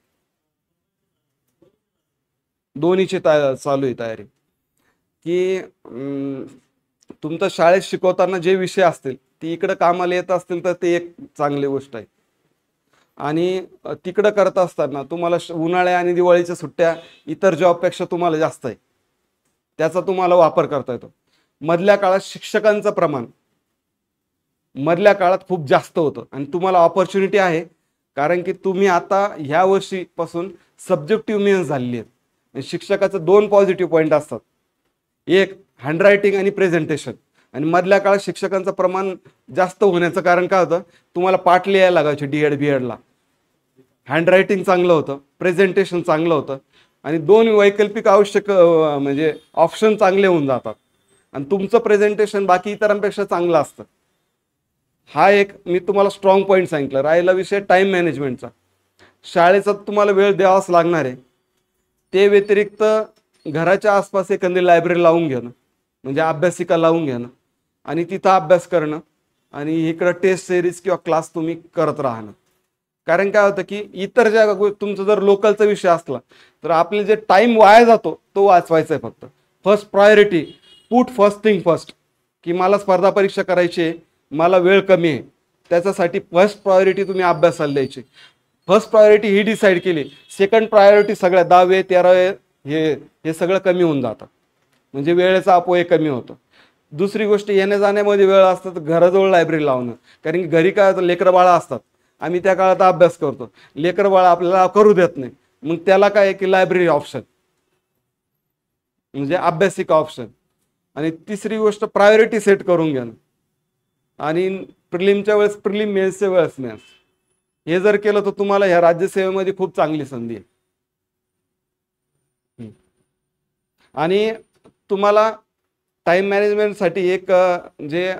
दोन्हीची तया चालू आहे तयारी की तुमचं शाळेत शिकवताना जे विषय असतील ते इकडं कामाला येत असतील तर ते एक चांगली गोष्ट आहे आणि तिकडं करत असताना तुम्हाला उन्हाळ्या आणि दिवाळीच्या सुट्ट्या इतर जॉबपेक्षा तुम्हाला जास्त आहे त्याचा तुम्हाला वापर करता येतो मधल्या काळात शिक्षकांचं प्रमाण मधल्या काळात खूप जास्त होतं आणि तुम्हाला ऑपॉर्च्युनिटी आहे कारण की तुम्ही आता ह्या वर्षीपासून सब्जेक्टिव्ह मेन्स झालेली आहेत शिक्षकाचं दोन पॉझिटिव्ह पॉईंट असतात एक हँडरायटिंग आणि प्रेझेंटेशन आणि मधल्या काळात शिक्षकांचं प्रमाण जास्त होण्याचं कारण काय होतं तुम्हाला पाठ लिहायला लागायचे डी एड बी एडला हँडरायटिंग चांगलं होतं प्रेझेंटेशन चांगलं होतं आणि दोन वैकल्पिक आवश्यक म्हणजे ऑप्शन चांगले होऊन जातात आणि तुमचं प्रेझेंटेशन बाकी इतरांपेक्षा चांगलं असतं हा एक मी तुम्हाला स्ट्रॉंग पॉईंट सांगितलं राहिला विषय टाईम मॅनेजमेंटचा शाळेचा तुम्हाला वेळ द्यावाच लागणार आहे ते व्यतिरिक्त घराच्या आसपास एखादी लायब्ररी लावून घेणं म्हणजे अभ्यासिका लावून घेणं आणि तिथं अभ्यास करणं आणि इकडं टेस्ट सिरीज किंवा क्लास तुम्ही करत राहणं कारण काय होतं की इतर ज्या तुमचा जर लोकलचा विषय असला तर आपले जे टाईम वाया जातो तो वाचवायचा आहे फक्त first priority put first thing first की मला स्पर्धा परीक्षा करायची आहे मला वेळ कमी आहे त्याच्यासाठी फर्स्ट प्रायोरिटी तुम्ही अभ्यासाला द्यायची फर्स्ट प्रायोरिटी ही डिसाईड केली सेकंड प्रायोरिटी सगळ्या दहावे तेरावे हे हे सगळं कमी होऊन जातं म्हणजे वेळेचा अपोय कमी होतो दुसरी गोष्ट येण्या जाण्यामध्ये वेळ असतात घराजवळ लायब्ररी लावणं कारण की घरी काय लेकर बाळा असतात आम्ही त्या काळात अभ्यास करतो लेकर बाळा आपल्याला करू देत नाही मग त्याला काय की लायब्ररी ऑप्शन म्हणजे अभ्यासिका ऑप्शन आणि तिसरी गोष्ट प्रायोरिटी सेट करून घेणं आणि प्रिलिमच्या वेळेस प्रिलिम मेन्सच्या वेळेस मेन्स हे जर केलं तर तुम्हाला ह्या राज्यसेवेमध्ये खूप चांगली संधी आहे आणि तुम्हाला टाईम मॅनेजमेंटसाठी एक जे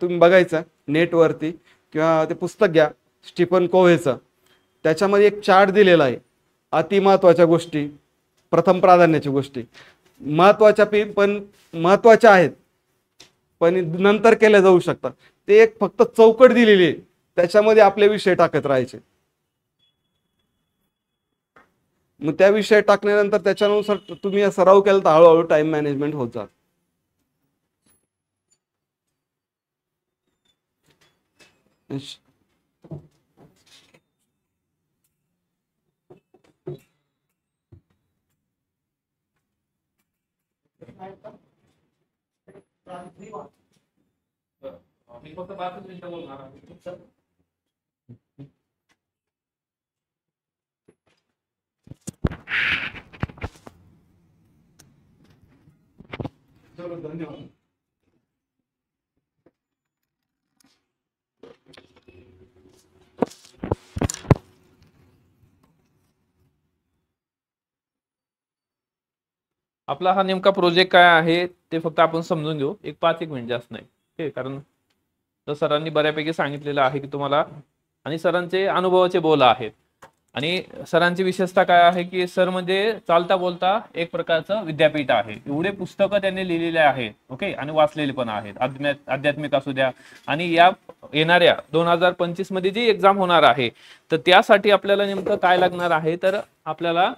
तुम्ही बघायचं नेटवरती किंवा ते पुस्तक घ्या स्टीफन कोव्हेचं त्याच्यामध्ये एक चार्ट दिलेला आहे अतिमहत्वाच्या गोष्टी प्रथम प्राधान्याच्या गोष्टी महत्त्वाच्या पी पण महत्त्वाच्या आहेत पण नंतर केल्या जाऊ शकतात ते एक फक्त चौकट दिलेली आहे त्याच्यामध्ये आपले विषय टाकत राहायचे मग त्या विषय टाकल्यानंतर त्याच्यानुसार तुम्ही सराव केला तर हळूहळू टाइम मॅनेजमेंट होत जात फक्त आपला हा नेमका प्रोजेक्ट काय आहे ते फक्त आपण समजून घेऊ एक पाच एक मिनिट जास्त नाही ठीक कारण तर सरांनी बऱ्यापैकी सांगितलेलं आहे की तुम्हाला आणि सरांचे अनुभवाचे बोल आहेत आणि सरांची विशेषता काय आहे की सर म्हणजे चालता बोलता एक प्रकारचं विद्यापीठ आहे एवढे पुस्तकं त्यांनी लिहिलेले आहेत ओके आणि वाचलेले पण आहेत आध्यात्मिक असू द्या आणि या येणाऱ्या दोन हजार पंचवीस मध्ये जी एक्झाम होणार आहे तर त्यासाठी आपल्याला नेमकं काय लागणार आहे तर आपल्याला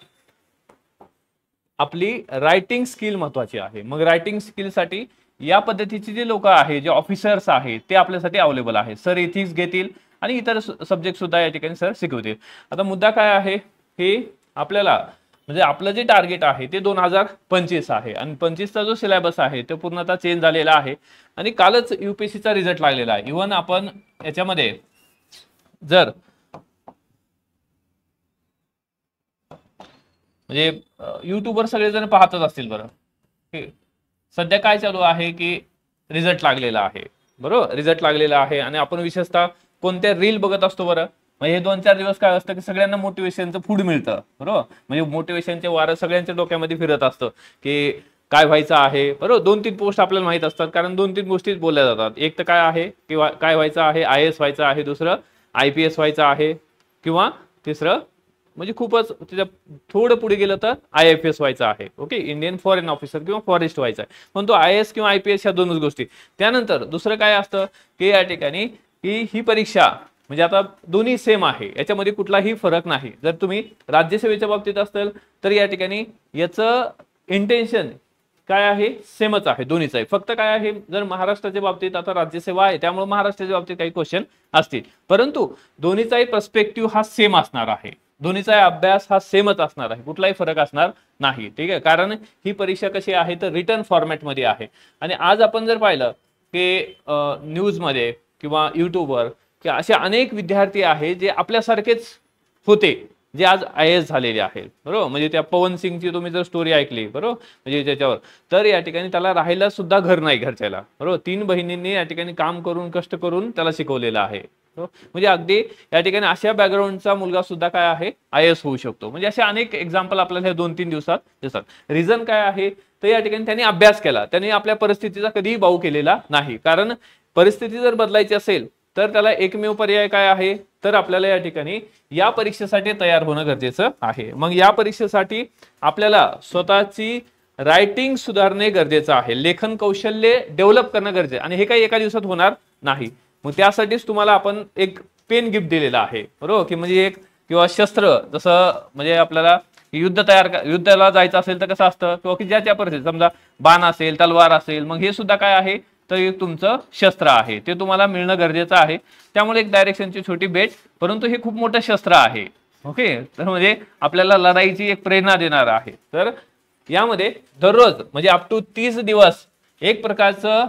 आपली रायटिंग स्किल महत्वाची आहे मग रायटिंग स्किलसाठी या पद्धतीचे जे लोक आहे जे ऑफिसर्स आहेत ते आपल्यासाठी अवेलेबल आहे सर एथिक्स घेतील आणि इतर सब्जेक्ट सुद्धा या ठिकाणी सर शिकवतील आता मुद्दा काय आहे हे आपल्याला म्हणजे आपलं जे टार्गेट आहे ते दोन हजार पंचवीस आहे आणि पंचवीसचा जो सिलेबस आहे तो पूर्णतः चेंज झालेला आहे आणि कालच युपीएससीचा रिझल्ट लागलेला आहे इव्हन आपण याच्यामध्ये जर म्हणजे युट्यूबवर सगळेजण पाहतच असतील बरं सध्या काय चालू आहे की रिझल्ट लागलेला आहे बरोबर रिझल्ट लागलेला आहे आणि आपण विशेषतः कोणत्या रील बघत असतो बरं म्हणजे हे दोन चार दिवस काय असतं की सगळ्यांना मोटिवेशनचं फूड मिळतं बरोबर म्हणजे मोटिवेशनचे वारं सगळ्यांच्या डोक्यामध्ये फिरत असतं की काय व्हायचं आहे बरोबर दोन तीन पोस्ट आपल्याला माहित असतात कारण दोन तीन गोष्टीच बोलल्या जातात एक तर काय आहे की काय व्हायचं आहे आय एस व्हायचं आहे दुसरं आय पी एस व्हायचं आहे किंवा तिसरं म्हणजे खूपच त्याच्या थोडं पुढे गेलं तर आय एफ एस व्हायचं आहे ओके इंडियन फॉरेन ऑफिसर किंवा फॉरेस्ट व्हायचं आहे पण तो आय एस किंवा आय पी एस ह्या दोनच गोष्टी त्यानंतर दुसरं काय असतं की या ठिकाणी की ही परीक्षा म्हणजे आता दोन्ही सेम आहे याच्यामध्ये कुठलाही फरक नाही जर तुम्ही राज्यसेवेच्या बाबतीत असेल तर या ठिकाणी याचं इंटेन्शन काय आहे सेमच आहे दोन्हीच आहे फक्त काय आहे जर महाराष्ट्राच्या बाबतीत आता राज्यसेवा आहे त्यामुळे महाराष्ट्राच्या बाबतीत काही क्वेश्चन असतील परंतु दोन्हीचाही पर्स्पेक्टिव्ह हा सेम असणार आहे दोन्हीचा अभ्यास हा सेमच असणार आहे कुठलाही फरक असणार नाही ठीक आहे कारण ही परीक्षा कशी आहे तर रिटर्न फॉर्मॅटमध्ये आहे आणि आज आपण जर पाहिलं की न्यूजमध्ये किंवा युट्यूबवर किंवा असे अनेक विद्यार्थी आहेत जे आपल्यासारखेच होते जे आज आय एस झालेले आहेत बरोबर म्हणजे त्या पवन सिंगची तुम्ही जर स्टोरी ऐकली बरोबर म्हणजे त्याच्यावर तर या ठिकाणी त्याला राहायला सुद्धा घर नाही घरच्याला बरोबर तीन बहिणींनी या ठिकाणी काम करून कष्ट करून त्याला शिकवलेलं आहे म्हणजे अगदी या ठिकाणी अशा बॅकग्राऊंडचा मुलगा सुद्धा काय आहे आय एस होऊ शकतो म्हणजे असे अनेक एक्झाम्पल आपल्याला दोन तीन दिवसात दिसतात रिझन काय आहे तर या ठिकाणी त्यांनी अभ्यास केला त्यांनी आपल्या परिस्थितीचा कधीही भाऊ केलेला नाही कारण परिस्थिती जर बदलायची असेल तर त्याला एकमेव पर्याय काय आहे तर आपल्याला या ठिकाणी या परीक्षेसाठी तयार होणं गरजेचं आहे मग या परीक्षेसाठी आपल्याला स्वतःची रायटिंग सुधारणे गरजेचं आहे लेखन कौशल्य डेव्हलप करणं गरजेचं आणि हे काही एका दिवसात होणार नाही मग त्यासाठीच तुम्हाला आपण एक पेन गिफ्ट दिलेला आहे बरोबर की म्हणजे एक किंवा शस्त्र जसं म्हणजे आपल्याला युद्ध तयार युद्धाला जायचं असेल तर कसं असतं किंवा की ज्या त्या परिस्थितीत समजा बाण असेल तलवार असेल मग हे सुद्धा काय आहे तर एक तुमचं शस्त्र आहे ते तुम्हाला मिळणं गरजेचं आहे त्यामुळे एक डायरेक्शनची छोटी भेट परंतु हे खूप मोठं शस्त्र आहे ओके तर म्हणजे आपल्याला लढाईची एक प्रेरणा देणार आहे तर यामध्ये दररोज म्हणजे अप टू तीस दिवस एक प्रकारचं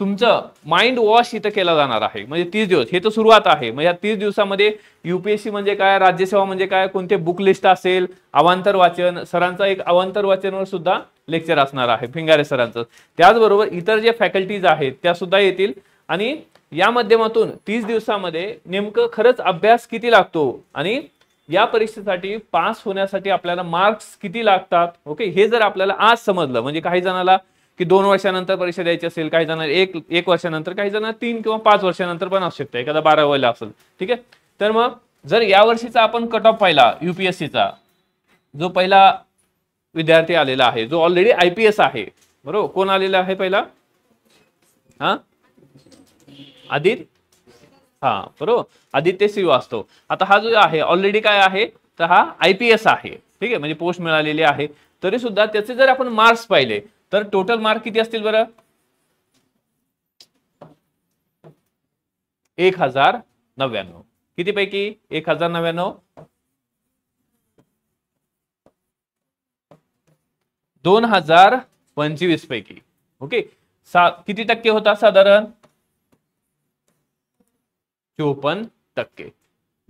तुमचं माइंड वॉश इथं केला जाणार आहे म्हणजे तीस दिवस हे तर सुरुवात आहे म्हणजे या तीस दिवसामध्ये युपीएससी म्हणजे काय राज्यसेवा म्हणजे काय कोणते बुक लिस्ट असेल अवांतर वाचन सरांचा एक अवांतर वाचनवर सुद्धा लेक्चर असणार आहे फिंगारे सरांचं त्याचबरोबर इतर जे फॅकल्टीज आहेत त्या सुद्धा येतील आणि या माध्यमातून तीस दिवसामध्ये नेमकं खरंच अभ्यास किती लागतो आणि या परीक्षेसाठी पास होण्यासाठी आपल्याला मार्क्स किती लागतात ओके हे जर आपल्याला आज समजलं म्हणजे काही जणाला की दोन वर्षानंतर परीक्षा द्यायची असेल काही जणांना एक एक वर्षानंतर काही जणांना तीन किंवा पाच वर्षानंतर पण आवश्यकता शकते एखादा बारा वयला असेल ठीक आहे तर मग जर या वर्षीचा आपण कट ऑफ पाहिला युपीएससीचा जो पहिला विद्यार्थी आलेला आहे जो ऑलरेडी आय पी एस आहे बरोबर कोण आलेला आहे पहिला हा आदित हा बरोबर आदित्य श्रीवास्तव आता हा जो आहे ऑलरेडी काय आहे तर हा आय पी एस आहे ठीक आहे म्हणजे पोस्ट मिळालेली आहे तरी सुद्धा त्याचे जर आपण मार्क्स पाहिले तर टोटल मार्क किती असतील बरं एक हजार नव्याण्णव किती पैकी एक हजार नव्याण्णव दोन हजार पंचवीस पैकी ओके सा किती टक्के होता साधारण चोपन्न टक्के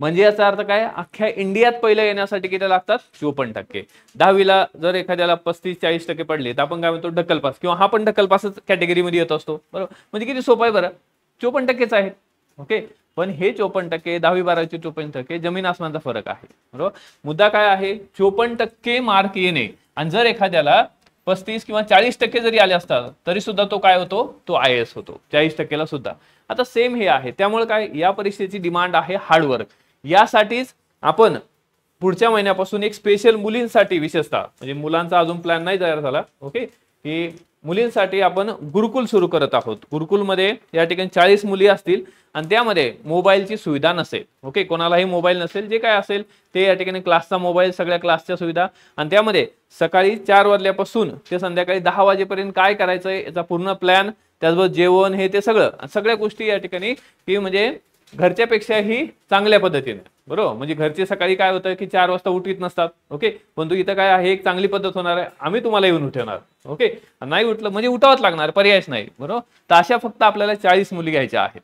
म्हणजे याचा अर्थ काय अख्ख्या इंडियात पहिलं येण्यासाठी किती लागतात चोपन्न टक्के दहावीला जर एखाद्याला पस्तीस चाळीस टक्के पडले तर आपण काय म्हणतो ढक्कल पास किंवा हा पण ढक्कल पासच कॅटेगरीमध्ये येत असतो बरोबर म्हणजे किती सोपं आहे बरं चोपन्न टक्केच आहेत ओके पण हे चोपन्न टक्के दहावी बाराचे चोपन्न टक्के जमीन आसमानचा फरक आहे बरोबर मुद्दा काय आहे चोपन्न टक्के मार्क येणे आणि जर एखाद्याला पस्तीस किंवा चाळीस टक्के जरी आले असतात तरी सुद्धा तो काय होतो तो आय एस होतो चाळीस टक्केला सुद्धा आता सेम हे आहे त्यामुळे काय या परीक्षेची डिमांड आहे हार्डवर्क यासाठीच आपण पुढच्या महिन्यापासून एक स्पेशल मुलींसाठी विशेषतः म्हणजे मुलांचा अजून प्लॅन नाही तयार झाला ओके की मुलींसाठी आपण गुरुकुल सुरू करत आहोत गुरुकुलमध्ये या ठिकाणी चाळीस मुली असतील आणि त्यामध्ये मोबाईलची सुविधा नसेल ओके कोणालाही मोबाईल नसेल जे काय असेल ते या ठिकाणी क्लासचा मोबाईल सगळ्या क्लासच्या सुविधा आणि त्यामध्ये सकाळी चार वाजल्यापासून ते संध्याकाळी दहा वाजेपर्यंत काय करायचं याचा पूर्ण प्लॅन त्याचबरोबर जेवण हे ते सगळं सगळ्या गोष्टी या ठिकाणी की म्हणजे घरच्यापेक्षाही चांगल्या पद्धतीने बरोबर म्हणजे घरचे सकाळी काय होतं की चार वाजता उठवीत नसतात ओके पण तू इथं काय आहे एक चांगली पद्धत होणार आहे आम्ही तुम्हाला येऊन उठवणार ओके नाही उठलं म्हणजे उठावत लागणार पर्यायच नाही बरोबर तर अशा फक्त आपल्याला चाळीस मुली घ्यायच्या आहेत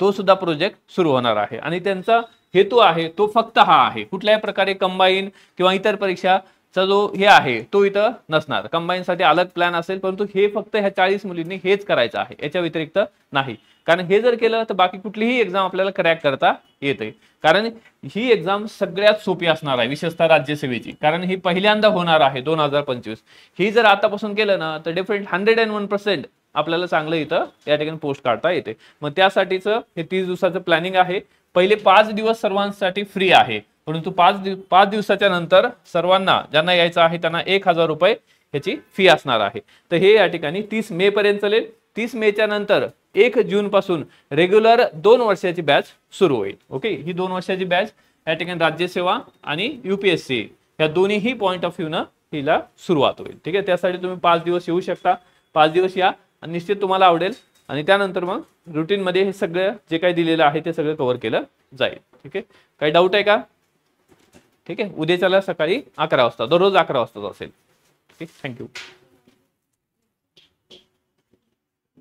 तो सुद्धा प्रोजेक्ट सुरू होणार आहे आणि त्यांचा हेतू आहे तो फक्त हा आहे कुठल्याही प्रकारे कंबाईन किंवा इतर परीक्षा चा जो हे आहे तो इथं नसणार साठी अलग प्लॅन असेल परंतु हे फक्त ह्या चाळीस मुलींनी हेच करायचं आहे याच्या व्यतिरिक्त नाही कारण हे जर केलं तर बाकी कुठलीही एक्झाम आपल्याला क्रॅक करता येते कारण ही एक्झाम सगळ्यात सोपी असणार आहे विशेषतः राज्यसेवेची कारण ही पहिल्यांदा होणार आहे दोन हजार पंचवीस ही जर आतापासून केलं ना तर definite hundred and one percent आपल्याला चांगलं इथं या ठिकाणी पोस्ट काढता येते मग त्यासाठीच हे तीस दिवसाचं प्लॅनिंग आहे पहिले पाच दिवस सर्वांसाठी फ्री आहे परंतु पाच पाच दिवसाच्या नंतर सर्वांना ज्यांना यायचं आहे त्यांना एक हजार रुपये ह्याची फी असणार आहे तर हे या ठिकाणी तीस मे पर्यंत चालेल तीस मेच्या नंतर एक पासून रेग्युलर दोन वर्षाची बॅच सुरू होईल ओके ही दोन वर्षाची बॅच या ठिकाणी राज्यसेवा आणि युपीएससी या दोन्हीही पॉईंट ऑफ न हिला सुरुवात होईल ठीक आहे त्यासाठी तुम्ही पाच दिवस येऊ शकता पाच दिवस या आणि निश्चित तुम्हाला आवडेल आणि त्यानंतर मग रुटीनमध्ये हे सगळं जे काही दिलेलं आहे ते सगळं कव्हर केलं जाईल ठीक आहे काही डाऊट आहे का ठीक आहे उद्याच्याला सकाळी अकरा वाजता दररोज अकरा वाजताच असेल ठीक थँक्यू